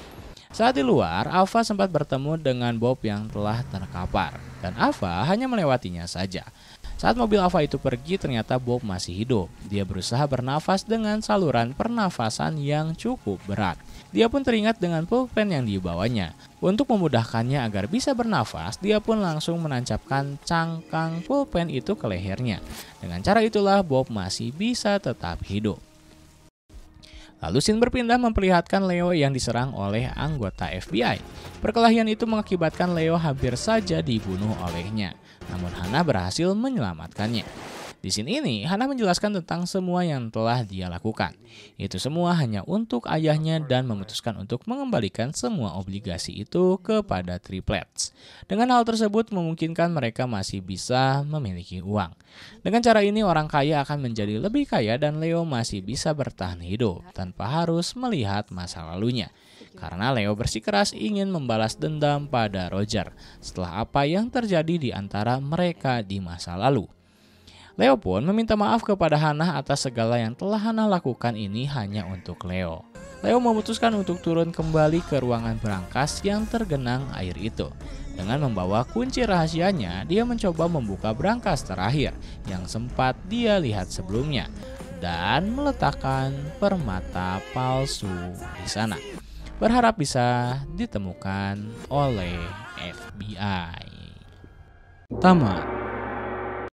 Saat di luar, Ava sempat bertemu dengan Bob yang telah terkapar, dan Ava hanya melewatinya saja. Saat mobil Ava itu pergi, ternyata Bob masih hidup. Dia berusaha bernafas dengan saluran pernafasan yang cukup berat. Dia pun teringat dengan pulpen yang dibawanya. Untuk memudahkannya agar bisa bernafas, dia pun langsung menancapkan cangkang pulpen itu ke lehernya. Dengan cara itulah Bob masih bisa tetap hidup. Lalu Sin berpindah memperlihatkan Leo yang diserang oleh anggota FBI. Perkelahian itu mengakibatkan Leo hampir saja dibunuh olehnya, namun Hana berhasil menyelamatkannya. Di sini ini, Hana menjelaskan tentang semua yang telah dia lakukan. Itu semua hanya untuk ayahnya dan memutuskan untuk mengembalikan semua obligasi itu kepada triplets. Dengan hal tersebut memungkinkan mereka masih bisa memiliki uang. Dengan cara ini orang kaya akan menjadi lebih kaya dan Leo masih bisa bertahan hidup tanpa harus melihat masa lalunya karena Leo bersikeras ingin membalas dendam pada Roger setelah apa yang terjadi di antara mereka di masa lalu. Leo pun meminta maaf kepada Hannah atas segala yang telah Hannah lakukan ini hanya untuk Leo. Leo memutuskan untuk turun kembali ke ruangan berangkas yang tergenang air itu. Dengan membawa kunci rahasianya, dia mencoba membuka berangkas terakhir yang sempat dia lihat sebelumnya dan meletakkan permata palsu di sana. Berharap bisa ditemukan oleh FBI. Tamat.